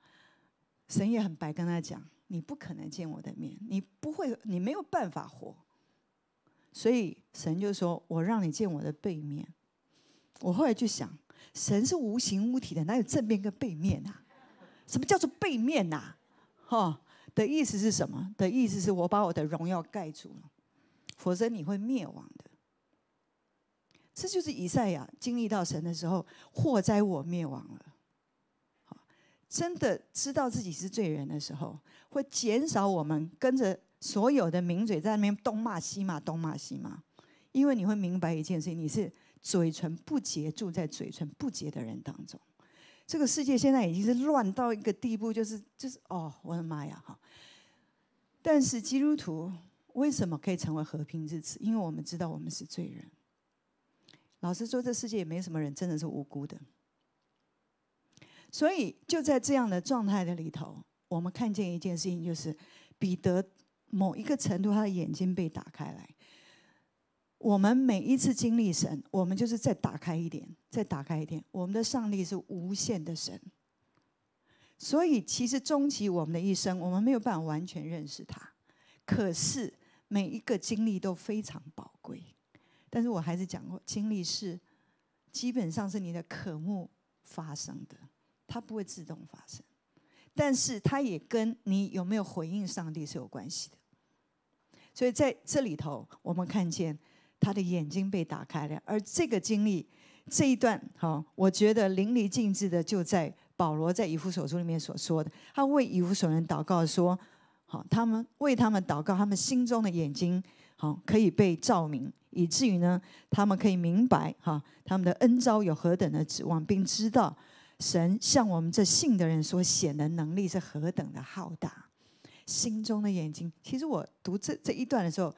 神也很白跟他讲：“你不可能见我的面，你不会，你没有办法活。”所以神就说：“我让你见我的背面。”我后来就想，神是无形无体的，哪有正面跟背面啊？什么叫做背面呐？哈的意思是什么？的意思是我把我的荣耀盖住了，否则你会灭亡的。这就是以赛亚经历到神的时候，祸灾我灭亡了。真的知道自己是罪人的时候，会减少我们跟着所有的名嘴在那边东骂西骂，东骂西骂，因为你会明白一件事情：你是嘴唇不洁，住在嘴唇不洁的人当中。这个世界现在已经是乱到一个地步，就是就是哦，我的妈呀！哈，但是基督徒为什么可以成为和平之子？因为我们知道我们是罪人。老实说，这世界也没什么人真的是无辜的。所以就在这样的状态的里头，我们看见一件事情，就是彼得某一个程度他的眼睛被打开来。我们每一次经历神，我们就是再打开一点，再打开一点。我们的上帝是无限的神，所以其实终极我们的一生，我们没有办法完全认识他。可是每一个经历都非常宝贵。但是我还是讲过，经历是基本上是你的渴慕发生的，它不会自动发生。但是它也跟你有没有回应上帝是有关系的。所以在这里头，我们看见。他的眼睛被打开了，而这个经历，这一段哈，我觉得淋漓尽致的就在保罗在以弗所书里面所说的。他为以弗所人祷告说，好，他们为他们祷告，他们心中的眼睛好可以被照明，以至于呢，他们可以明白哈他们的恩招有何等的指望，并知道神向我们这信的人所显的能力是何等的浩大。心中的眼睛，其实我读这这一段的时候。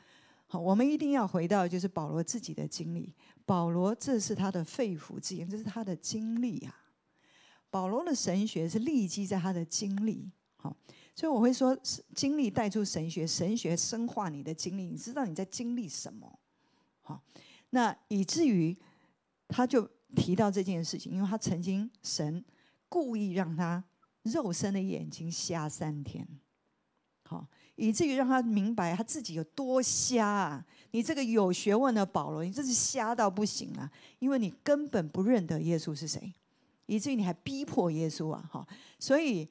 我们一定要回到，就是保罗自己的经历。保罗，这是他的肺腑之言，这是他的经历啊。保罗的神学是立基在他的经历。好，所以我会说，经历带出神学，神学深化你的经历。你知道你在经历什么？好，那以至于他就提到这件事情，因为他曾经神故意让他肉身的眼睛瞎三天。好。以至于让他明白他自己有多瞎啊！你这个有学问的保罗，你这是瞎到不行啊！因为你根本不认得耶稣是谁，以至于你还逼迫耶稣啊！哈，所以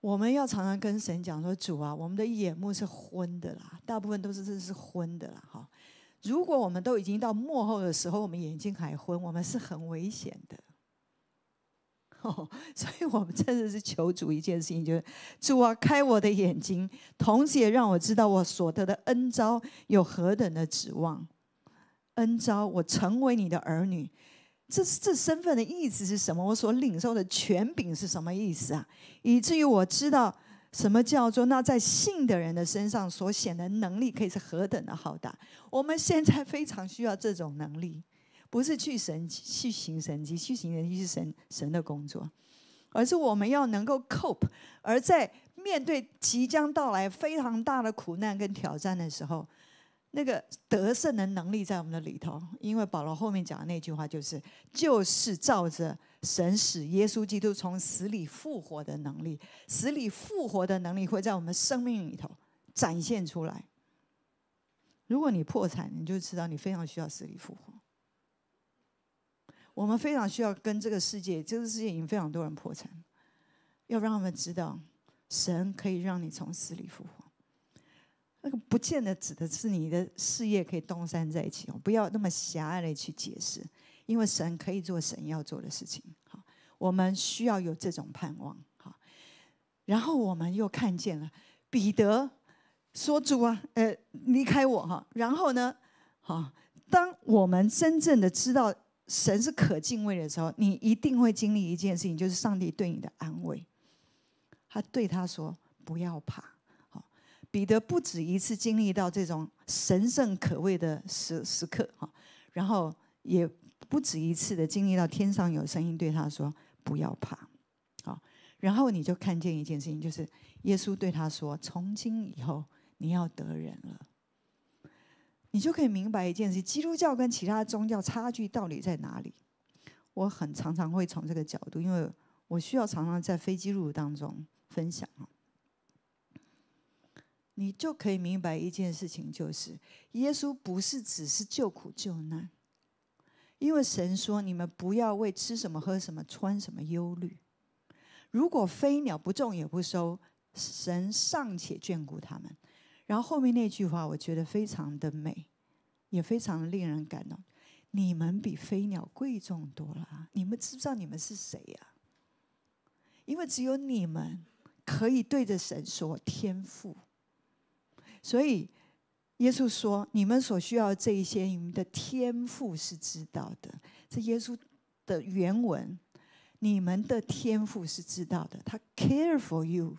我们要常常跟神讲说：“主啊，我们的眼目是昏的啦，大部分都是这是昏的啦。”哈，如果我们都已经到幕后的时候，我们眼睛还昏，我们是很危险的。(laughs) 哦，所以我们真的是求主一件事情，就是主啊，开我的眼睛，同时也让我知道我所得的恩招有何等的指望。恩招，我成为你的儿女，这这身份的意思是什么？我所领受的权柄是什么意思啊？以至于我知道什么叫做那在信的人的身上所显的能力，可以是何等的浩大。我们现在非常需要这种能力。不是去神去行神迹，去行神迹是神神的工作，而是我们要能够 cope。而在面对即将到来非常大的苦难跟挑战的时候，那个得胜的能力在我们的里头。因为保罗后面讲的那句话就是：就是照着神使耶稣基督从死里复活的能力，死里复活的能力会在我们生命里头展现出来。如果你破产，你就知道你非常需要死里复活。我们非常需要跟这个世界，这个世界已经非常多人破产，要让他们知道，神可以让你从死里复活。那个不见得指的是你的事业可以东山再起哦，不要那么狭隘的去解释，因为神可以做神要做的事情。好，我们需要有这种盼望。好，然后我们又看见了彼得说：“主啊，呃，离开我哈。”然后呢，好，当我们真正的知道。神是可敬畏的时候，你一定会经历一件事情，就是上帝对你的安慰。他对他说：“不要怕。”好，彼得不止一次经历到这种神圣可畏的时时刻，哈，然后也不止一次的经历到天上有声音对他说：“不要怕。”好，然后你就看见一件事情，就是耶稣对他说：“从今以后，你要得人了。”你就可以明白一件事：基督教跟其他宗教差距到底在哪里？我很常常会从这个角度，因为我需要常常在飞机录当中分享啊。你就可以明白一件事情，就是耶稣不是只是救苦救难，因为神说你们不要为吃什么、喝什么、穿什么忧虑。如果飞鸟不种也不收，神尚且眷顾他们。然后后面那句话，我觉得非常的美，也非常令人感动。你们比飞鸟贵重多了。你们知道你们是谁呀？因为只有你们可以对着神说天赋。所以，耶稣说：“你们所需要这一些，你们的天赋是知道的。”这耶稣的原文：“你们的天赋是知道的。”他 care for you，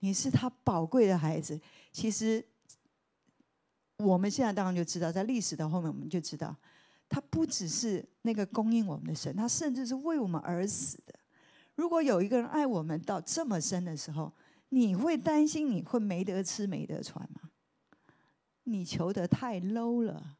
你是他宝贵的孩子。其实，我们现在当然就知道，在历史的后面，我们就知道，他不只是那个供应我们的神，他甚至是为我们而死的。如果有一个人爱我们到这么深的时候，你会担心你会没得吃、没得穿吗？你求得太 low 了。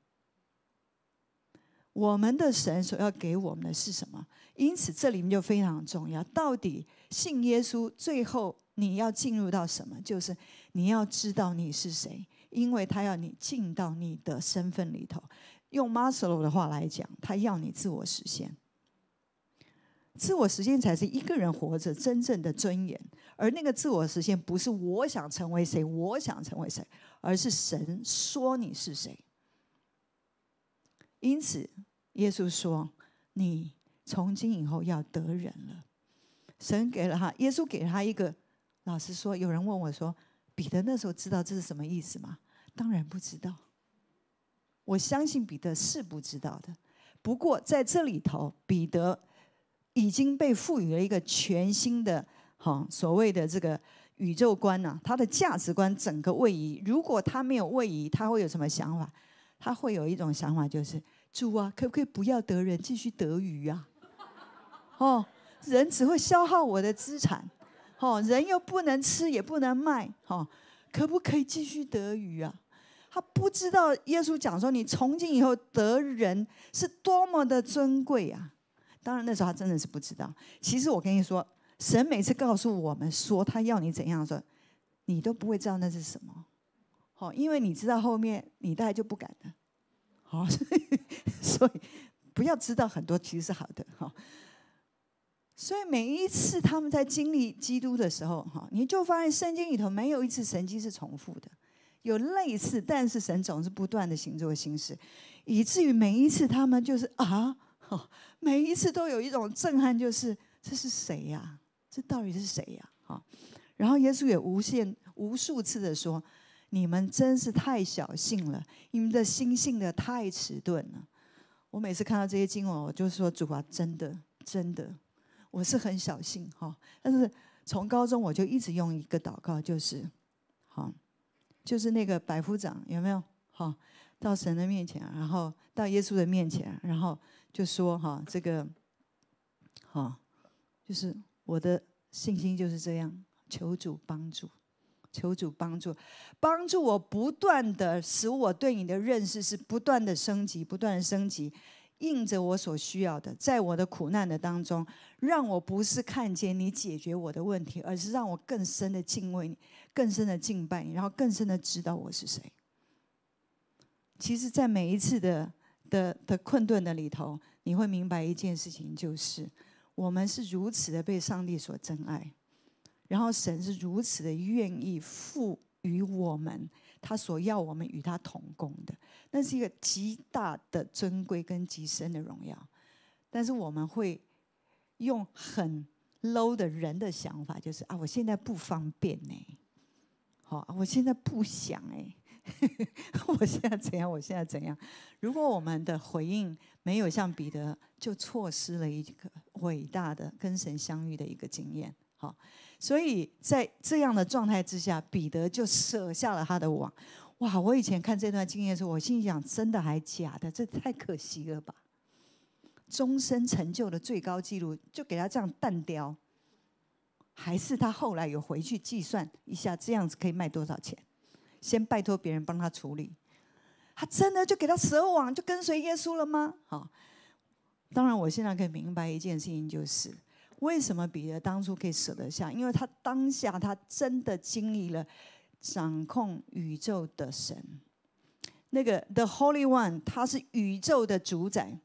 我们的神所要给我们的是什么？因此，这里面就非常重要。到底信耶稣，最后你要进入到什么？就是。你要知道你是谁，因为他要你进到你的身份里头。用马斯洛的话来讲，他要你自我实现。自我实现才是一个人活着真正的尊严，而那个自我实现不是我想成为谁，我想成为谁，而是神说你是谁。因此，耶稣说：“你从今以后要得人了。”神给了他，耶稣给了他一个。老实说，有人问我说。彼得那时候知道这是什么意思吗？当然不知道。我相信彼得是不知道的。不过在这里头，彼得已经被赋予了一个全新的哈所谓的这个宇宙观呐，他的价值观整个位移。如果他没有位移，他会有什么想法？他会有一种想法就是：主啊，可不可以不要得人，继续得鱼啊？(laughs) 哦，人只会消耗我的资产。哦，人又不能吃，也不能卖，哦，可不可以继续得鱼啊？他不知道耶稣讲说，你从今以后得人是多么的尊贵啊！当然那时候他真的是不知道。其实我跟你说，神每次告诉我们说他要你怎样候，你都不会知道那是什么。好，因为你知道后面，你大概就不敢了。哦，(laughs) 所以不要知道很多，其实是好的。哈。所以每一次他们在经历基督的时候，哈，你就发现圣经里头没有一次神迹是重复的，有类似，但是神总是不断的行这个行式，以至于每一次他们就是啊，哈，每一次都有一种震撼，就是这是谁呀？这到底是谁呀？哈，然后耶稣也无限无数次的说：“你们真是太小信了，你们的心性的太迟钝了。”我每次看到这些经文，我就说：“主啊，真的，真的。”我是很小心哈，但是从高中我就一直用一个祷告，就是，哈，就是那个百夫长有没有？哈，到神的面前，然后到耶稣的面前，然后就说哈，这个，哈，就是我的信心就是这样，求主帮助，求主帮助，帮助我不断的使我对你的认识是不断的升级，不断的升级。应着我所需要的，在我的苦难的当中，让我不是看见你解决我的问题，而是让我更深的敬畏你，更深的敬拜你，然后更深的知道我是谁。其实，在每一次的的的困顿的里头，你会明白一件事情，就是我们是如此的被上帝所真爱，然后神是如此的愿意赋予我们。他所要我们与他同工的，那是一个极大的尊贵跟极深的荣耀。但是我们会用很 low 的人的想法，就是啊，我现在不方便呢，好，我现在不想哎，(laughs) 我现在怎样？我现在怎样？如果我们的回应没有像彼得，就错失了一个伟大的跟神相遇的一个经验。好。所以在这样的状态之下，彼得就舍下了他的网。哇！我以前看这段经验的时候，我心想：真的还假的？这太可惜了吧！终身成就的最高纪录，就给他这样淡掉，还是他后来有回去计算一下，这样子可以卖多少钱？先拜托别人帮他处理。他真的就给他舍网，就跟随耶稣了吗？好，当然我现在可以明白一件事情，就是。为什么彼得当初可以舍得下？因为他当下他真的经历了掌控宇宙的神，那个 The Holy One，他是宇宙的主宰，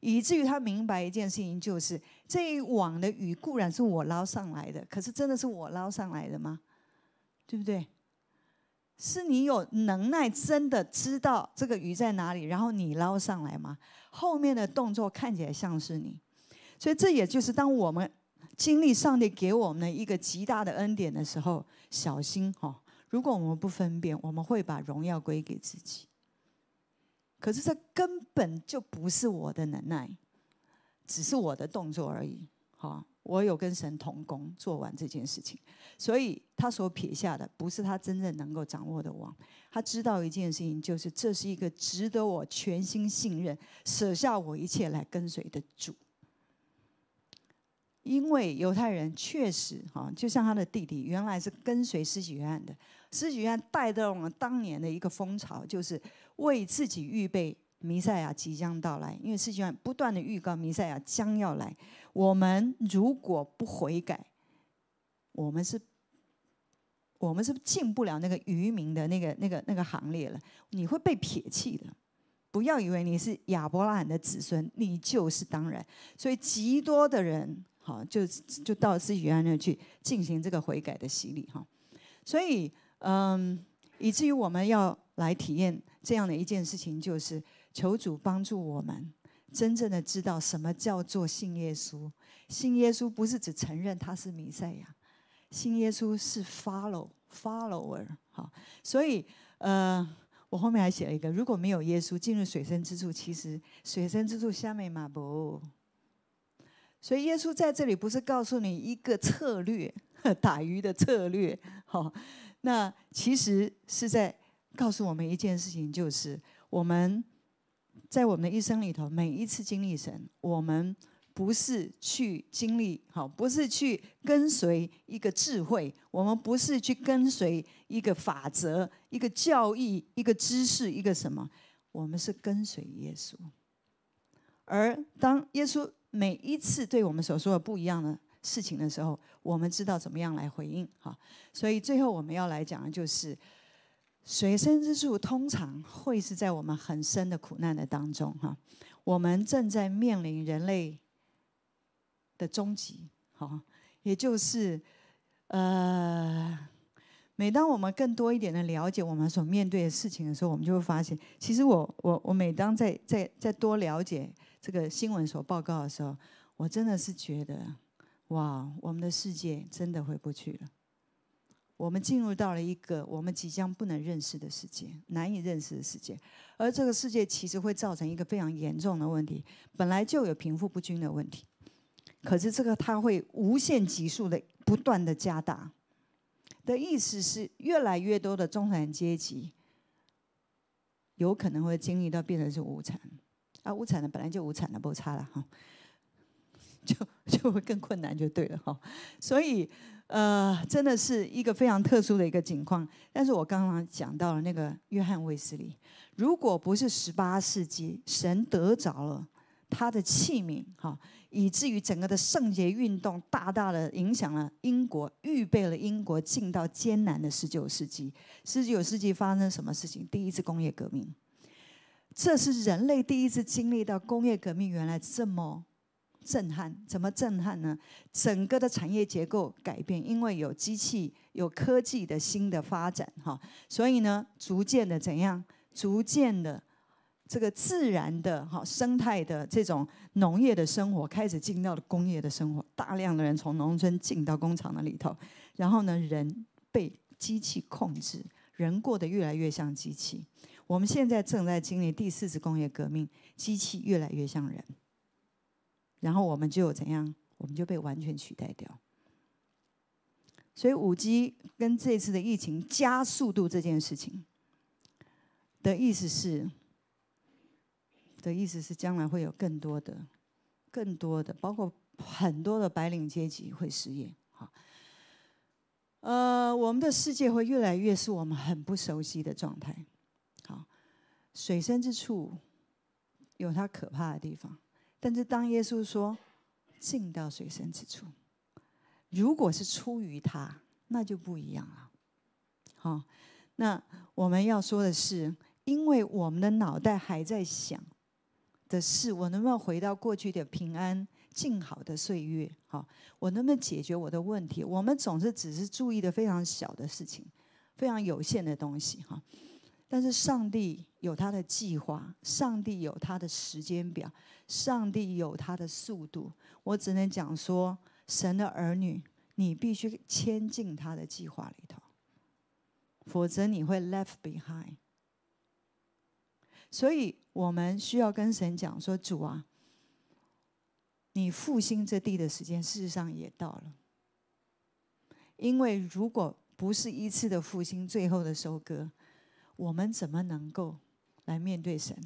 以至于他明白一件事情，就是这一网的鱼固然是我捞上来的，可是真的是我捞上来的吗？对不对？是你有能耐真的知道这个鱼在哪里，然后你捞上来吗？后面的动作看起来像是你。所以，这也就是当我们经历上帝给我们的一个极大的恩典的时候，小心哈！如果我们不分辨，我们会把荣耀归给自己。可是，这根本就不是我的能耐，只是我的动作而已。哈！我有跟神同工，做完这件事情。所以，他所撇下的，不是他真正能够掌握的王。他知道一件事情，就是这是一个值得我全心信任、舍下我一切来跟随的主。因为犹太人确实哈，就像他的弟弟原来是跟随施洗约翰的，施洗约翰带动了当年的一个风潮，就是为自己预备弥赛亚即将到来。因为施洗约翰不断的预告弥赛亚将要来，我们如果不悔改，我们是，我们是进不了那个渔民的那个、那个、那个行列了。你会被撇弃的。不要以为你是亚伯拉罕的子孙，你就是当然。所以极多的人。好，就就到施洗约那去进行这个悔改的洗礼哈，所以，嗯，以至于我们要来体验这样的一件事情，就是求主帮助我们，真正的知道什么叫做信耶稣。信耶稣不是只承认他是弥赛亚，信耶稣是 follow follower。哈。所以，呃，我后面还写了一个，如果没有耶稣进入水深之处，其实水深之处虾米嘛不。所以耶稣在这里不是告诉你一个策略，(laughs) 打鱼的策略，好，那其实是在告诉我们一件事情，就是我们，在我们的一生里头，每一次经历神，我们不是去经历，好，不是去跟随一个智慧，我们不是去跟随一个法则、一个教义、一个知识、一个什么，我们是跟随耶稣，而当耶稣。每一次对我们所说的不一样的事情的时候，我们知道怎么样来回应哈。所以最后我们要来讲的就是，水深之处通常会是在我们很深的苦难的当中哈。我们正在面临人类的终极，好，也就是呃。每当我们更多一点的了解我们所面对的事情的时候，我们就会发现，其实我我我每当在在在多了解这个新闻所报告的时候，我真的是觉得，哇，我们的世界真的回不去了。我们进入到了一个我们即将不能认识的世界，难以认识的世界。而这个世界其实会造成一个非常严重的问题，本来就有贫富不均的问题，可是这个它会无限急速的不断的加大。的意思是，越来越多的中产阶级有可能会经历到变成是无产，啊，无产的本来就无产的不差了哈，就就会更困难就对了哈，所以呃，真的是一个非常特殊的一个情况。但是我刚刚讲到了那个约翰卫斯理，如果不是十八世纪，神得着了。它的器皿，哈，以至于整个的圣洁运动大大的影响了英国，预备了英国进到艰难的十九世纪。十九世纪发生什么事情？第一次工业革命，这是人类第一次经历到工业革命原来这么震撼。怎么震撼呢？整个的产业结构改变，因为有机器，有科技的新的发展，哈，所以呢，逐渐的怎样？逐渐的。这个自然的、哈生态的这种农业的生活，开始进到了工业的生活。大量的人从农村进到工厂的里头，然后呢，人被机器控制，人过得越来越像机器。我们现在正在经历第四次工业革命，机器越来越像人，然后我们就怎样？我们就被完全取代掉。所以，五 G 跟这次的疫情加速度这件事情的意思是。的意思是，将来会有更多的、更多的，包括很多的白领阶级会失业。哈，呃，我们的世界会越来越是我们很不熟悉的状态。好，水深之处有它可怕的地方，但是当耶稣说“进到水深之处”，如果是出于他，那就不一样了。好，那我们要说的是，因为我们的脑袋还在想。的事，我能不能回到过去的平安静好的岁月？哈，我能不能解决我的问题？我们总是只是注意的非常小的事情，非常有限的东西，哈。但是上帝有他的计划，上帝有他的时间表，上帝有他的速度。我只能讲说，神的儿女，你必须迁进他的计划里头，否则你会 left behind。所以，我们需要跟神讲说：“主啊，你复兴这地的时间，事实上也到了。因为如果不是一次的复兴，最后的收割，我们怎么能够来面对神，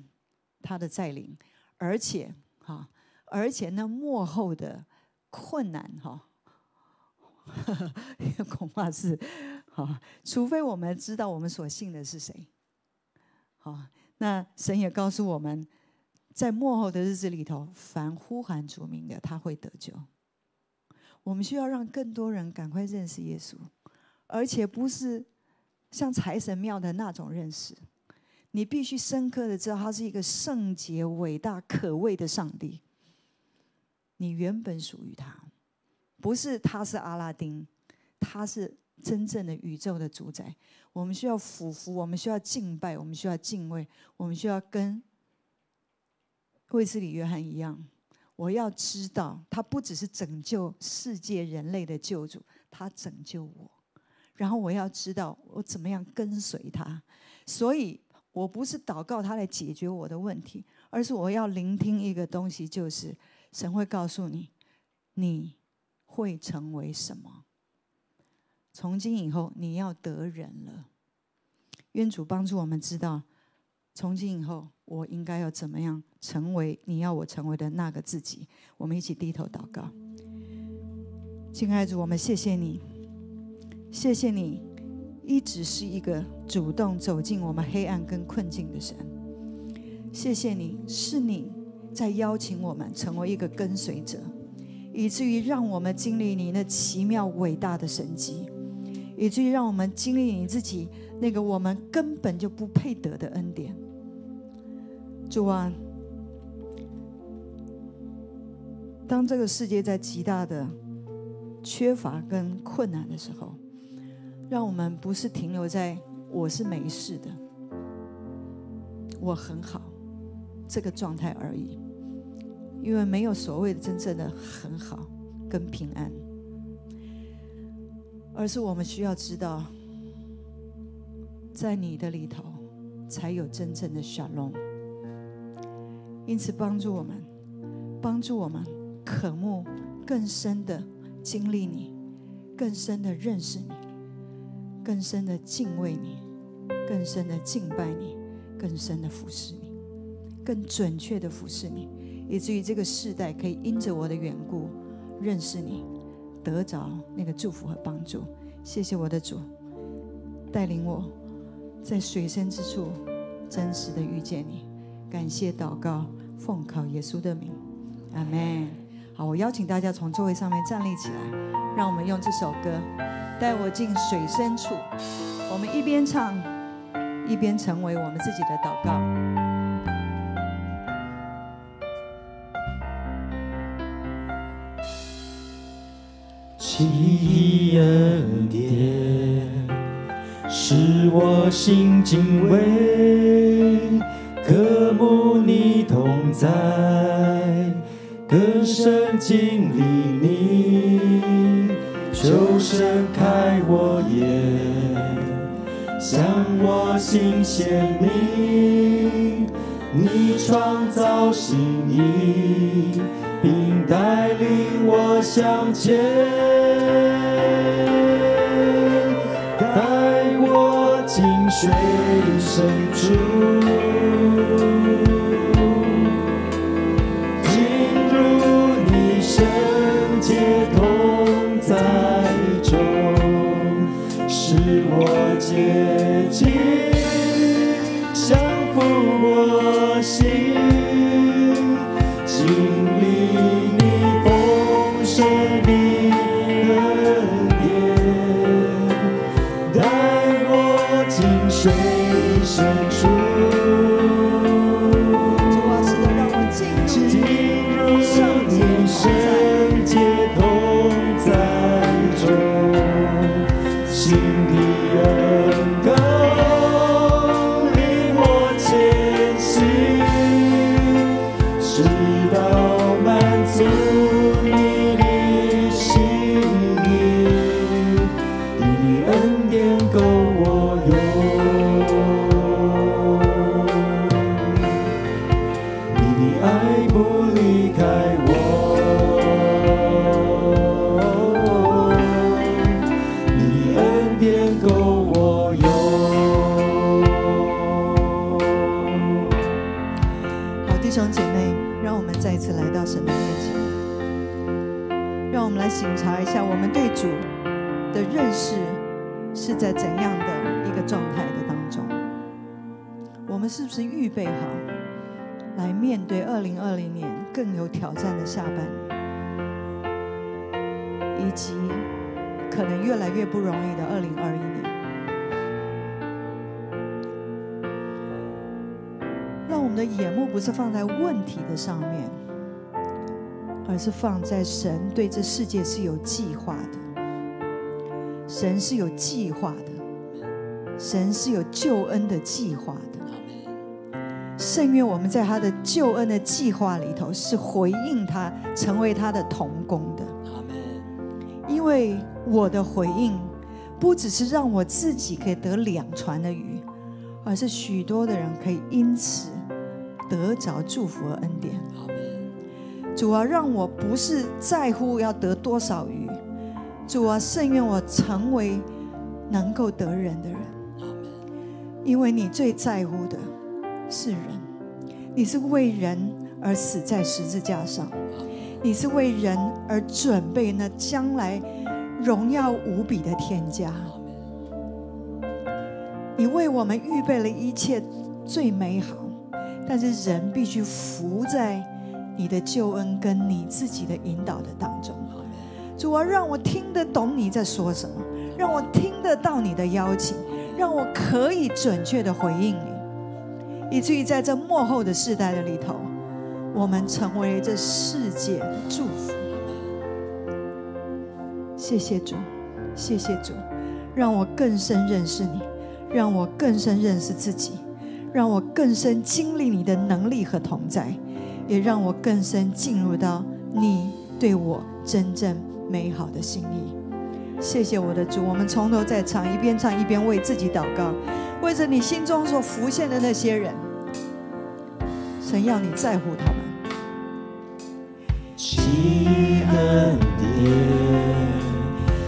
他的再领？而且，哈，而且那幕后的困难，哈，(laughs) 恐怕是，哈，除非我们知道我们所信的是谁，好。”那神也告诉我们，在末后的日子里头，凡呼喊主名的，他会得救。我们需要让更多人赶快认识耶稣，而且不是像财神庙的那种认识。你必须深刻的知道，他是一个圣洁、伟大、可畏的上帝。你原本属于他，不是他是阿拉丁，他是。真正的宇宙的主宰，我们需要俯伏，我们需要敬拜，我们需要敬畏，我们需要跟卫斯理约翰一样。我要知道，他不只是拯救世界人类的救主，他拯救我。然后我要知道，我怎么样跟随他。所以我不是祷告他来解决我的问题，而是我要聆听一个东西，就是神会告诉你，你会成为什么。从今以后，你要得人了。愿主帮助我们知道，从今以后，我应该要怎么样成为你要我成为的那个自己。我们一起低头祷告。亲爱的主，我们谢谢你，谢谢你一直是一个主动走进我们黑暗跟困境的神。谢谢你是你在邀请我们成为一个跟随者，以至于让我们经历你那奇妙伟大的神迹。以至于让我们经历你自己那个我们根本就不配得的恩典。主啊，当这个世界在极大的缺乏跟困难的时候，让我们不是停留在“我是没事的，我很好”这个状态而已，因为没有所谓的真正的很好跟平安。而是我们需要知道，在你的里头，才有真正的小龙。因此，帮助我们，帮助我们渴慕更深的经历你，更深的认识你，更深的敬畏你，更深的敬拜你，更深的服侍你，更准确的服侍你，以至于这个世代可以因着我的缘故认识你。得着那个祝福和帮助，谢谢我的主，带领我在水深之处真实的遇见你，感谢祷告，奉靠耶稣的名，阿门。好，我邀请大家从座位上面站立起来，让我们用这首歌带我进水深处，我们一边唱，一边成为我们自己的祷告。奇异的蝶，使我心敬畏；歌慕你同在，歌声经历你，求神开我眼，向我心显明，你创造心意，并带领我向前。Say you 放在神对这世界是有计划的，神是有计划的，神是有救恩的计划的。圣门。愿我们在他的救恩的计划里头是回应他，成为他的童工的。因为我的回应不只是让我自己可以得两船的鱼，而是许多的人可以因此得着祝福和恩典。主啊，让我不是在乎要得多少鱼，主啊，圣愿我成为能够得人的人。因为你最在乎的是人，你是为人而死在十字架上，你是为人而准备那将来荣耀无比的天家。你为我们预备了一切最美好，但是人必须服在。你的救恩跟你自己的引导的当中，主啊，让我听得懂你在说什么，让我听得到你的邀请，让我可以准确的回应你，以至于在这幕后的世代的里头，我们成为这世界的祝福。谢谢主，谢谢主，让我更深认识你，让我更深认识自己，让我更深经历你的能力和同在。也让我更深进入到你对我真正美好的心意。谢谢我的主，我们从头再唱，一边唱一边为自己祷告，为着你心中所浮现的那些人，神要你在乎他们。祈恩典，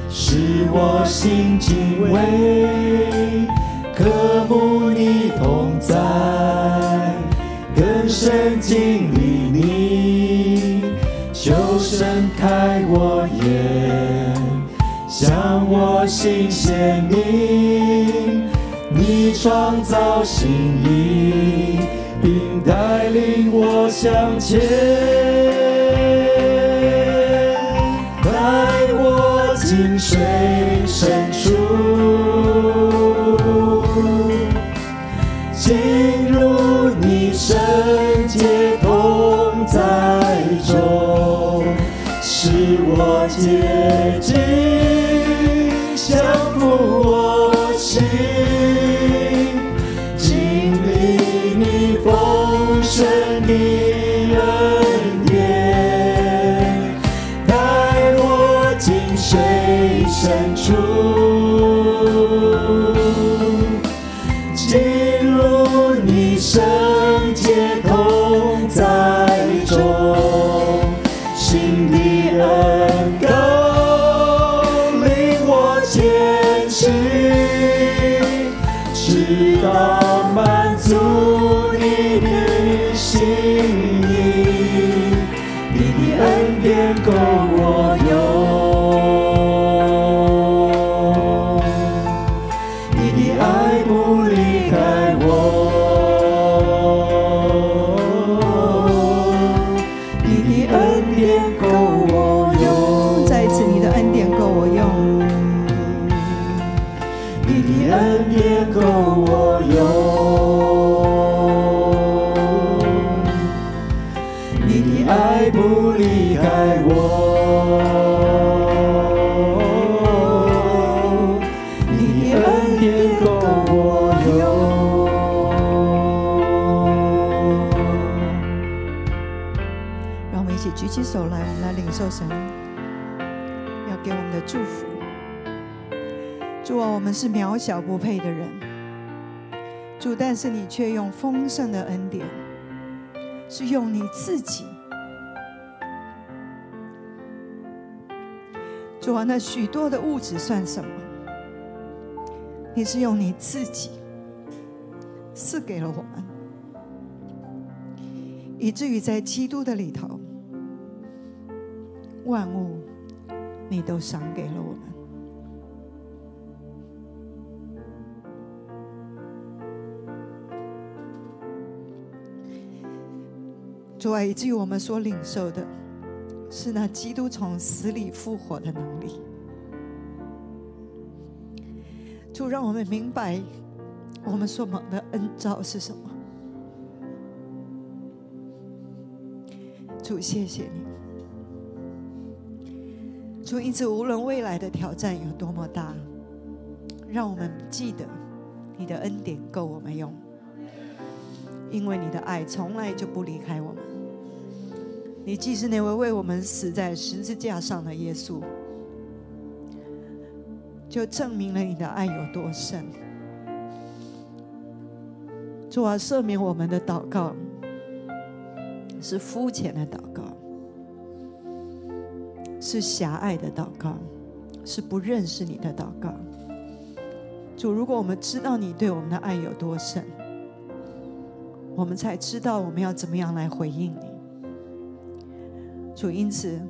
使我心敬畏，各慕你同在。深经历，你就身开我眼，向我心显明，你创造心意，并带领我向前，带我进水深处。你，你的恩典够我。是渺小不配的人，主，但是你却用丰盛的恩典，是用你自己，主，那许多的物质算什么？你是用你自己，赐给了我们，以至于在基督的里头，万物你都赏给了我们。主啊，以至于我们所领受的，是那基督从死里复活的能力。主让我们明白，我们所蒙的恩召是什么。主谢谢你，主因此无论未来的挑战有多么大，让我们记得你的恩典够我们用，因为你的爱从来就不离开我们。你既是那位为我们死在十字架上的耶稣，就证明了你的爱有多深。主啊，赦免我们的祷告是肤浅的祷告，是狭隘的祷告，是不认识你的祷告。主，如果我们知道你对我们的爱有多深，我们才知道我们要怎么样来回应。主，因此，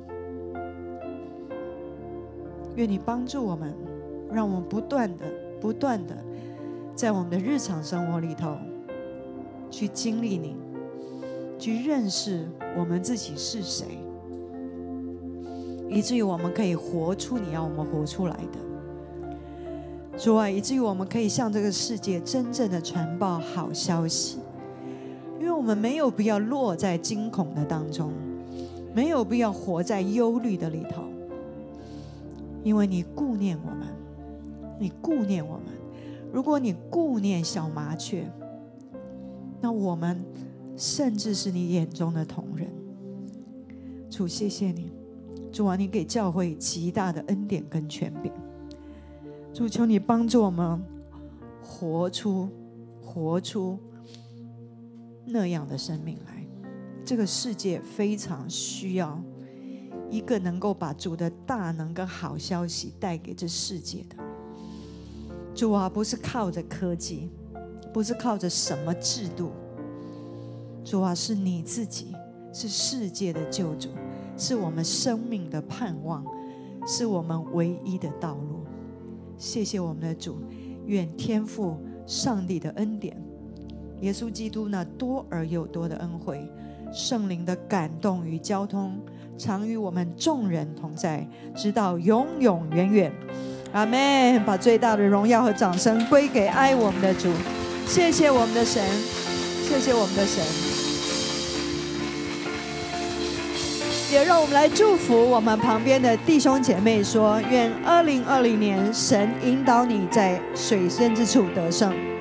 愿你帮助我们，让我们不断的、不断的，在我们的日常生活里头，去经历你，去认识我们自己是谁，以至于我们可以活出你要我们活出来的，主啊，以至于我们可以向这个世界真正的传报好消息，因为我们没有必要落在惊恐的当中。没有必要活在忧虑的里头，因为你顾念我们，你顾念我们。如果你顾念小麻雀，那我们甚至是你眼中的同仁。主，谢谢你，主啊，你给教会极大的恩典跟权柄。主，求你帮助我们活出、活出那样的生命来。这个世界非常需要一个能够把主的大能跟好消息带给这世界的主啊！不是靠着科技，不是靠着什么制度，主啊，是你自己，是世界的救主，是我们生命的盼望，是我们唯一的道路。谢谢我们的主，愿天父上帝的恩典，耶稣基督呢多而又多的恩惠。圣灵的感动与交通，常与我们众人同在，直到永永远远。阿门！把最大的荣耀和掌声归给爱我们的主。谢谢我们的神，谢谢我们的神。也让我们来祝福我们旁边的弟兄姐妹，说：愿二零二零年神引导你在水深之处得胜。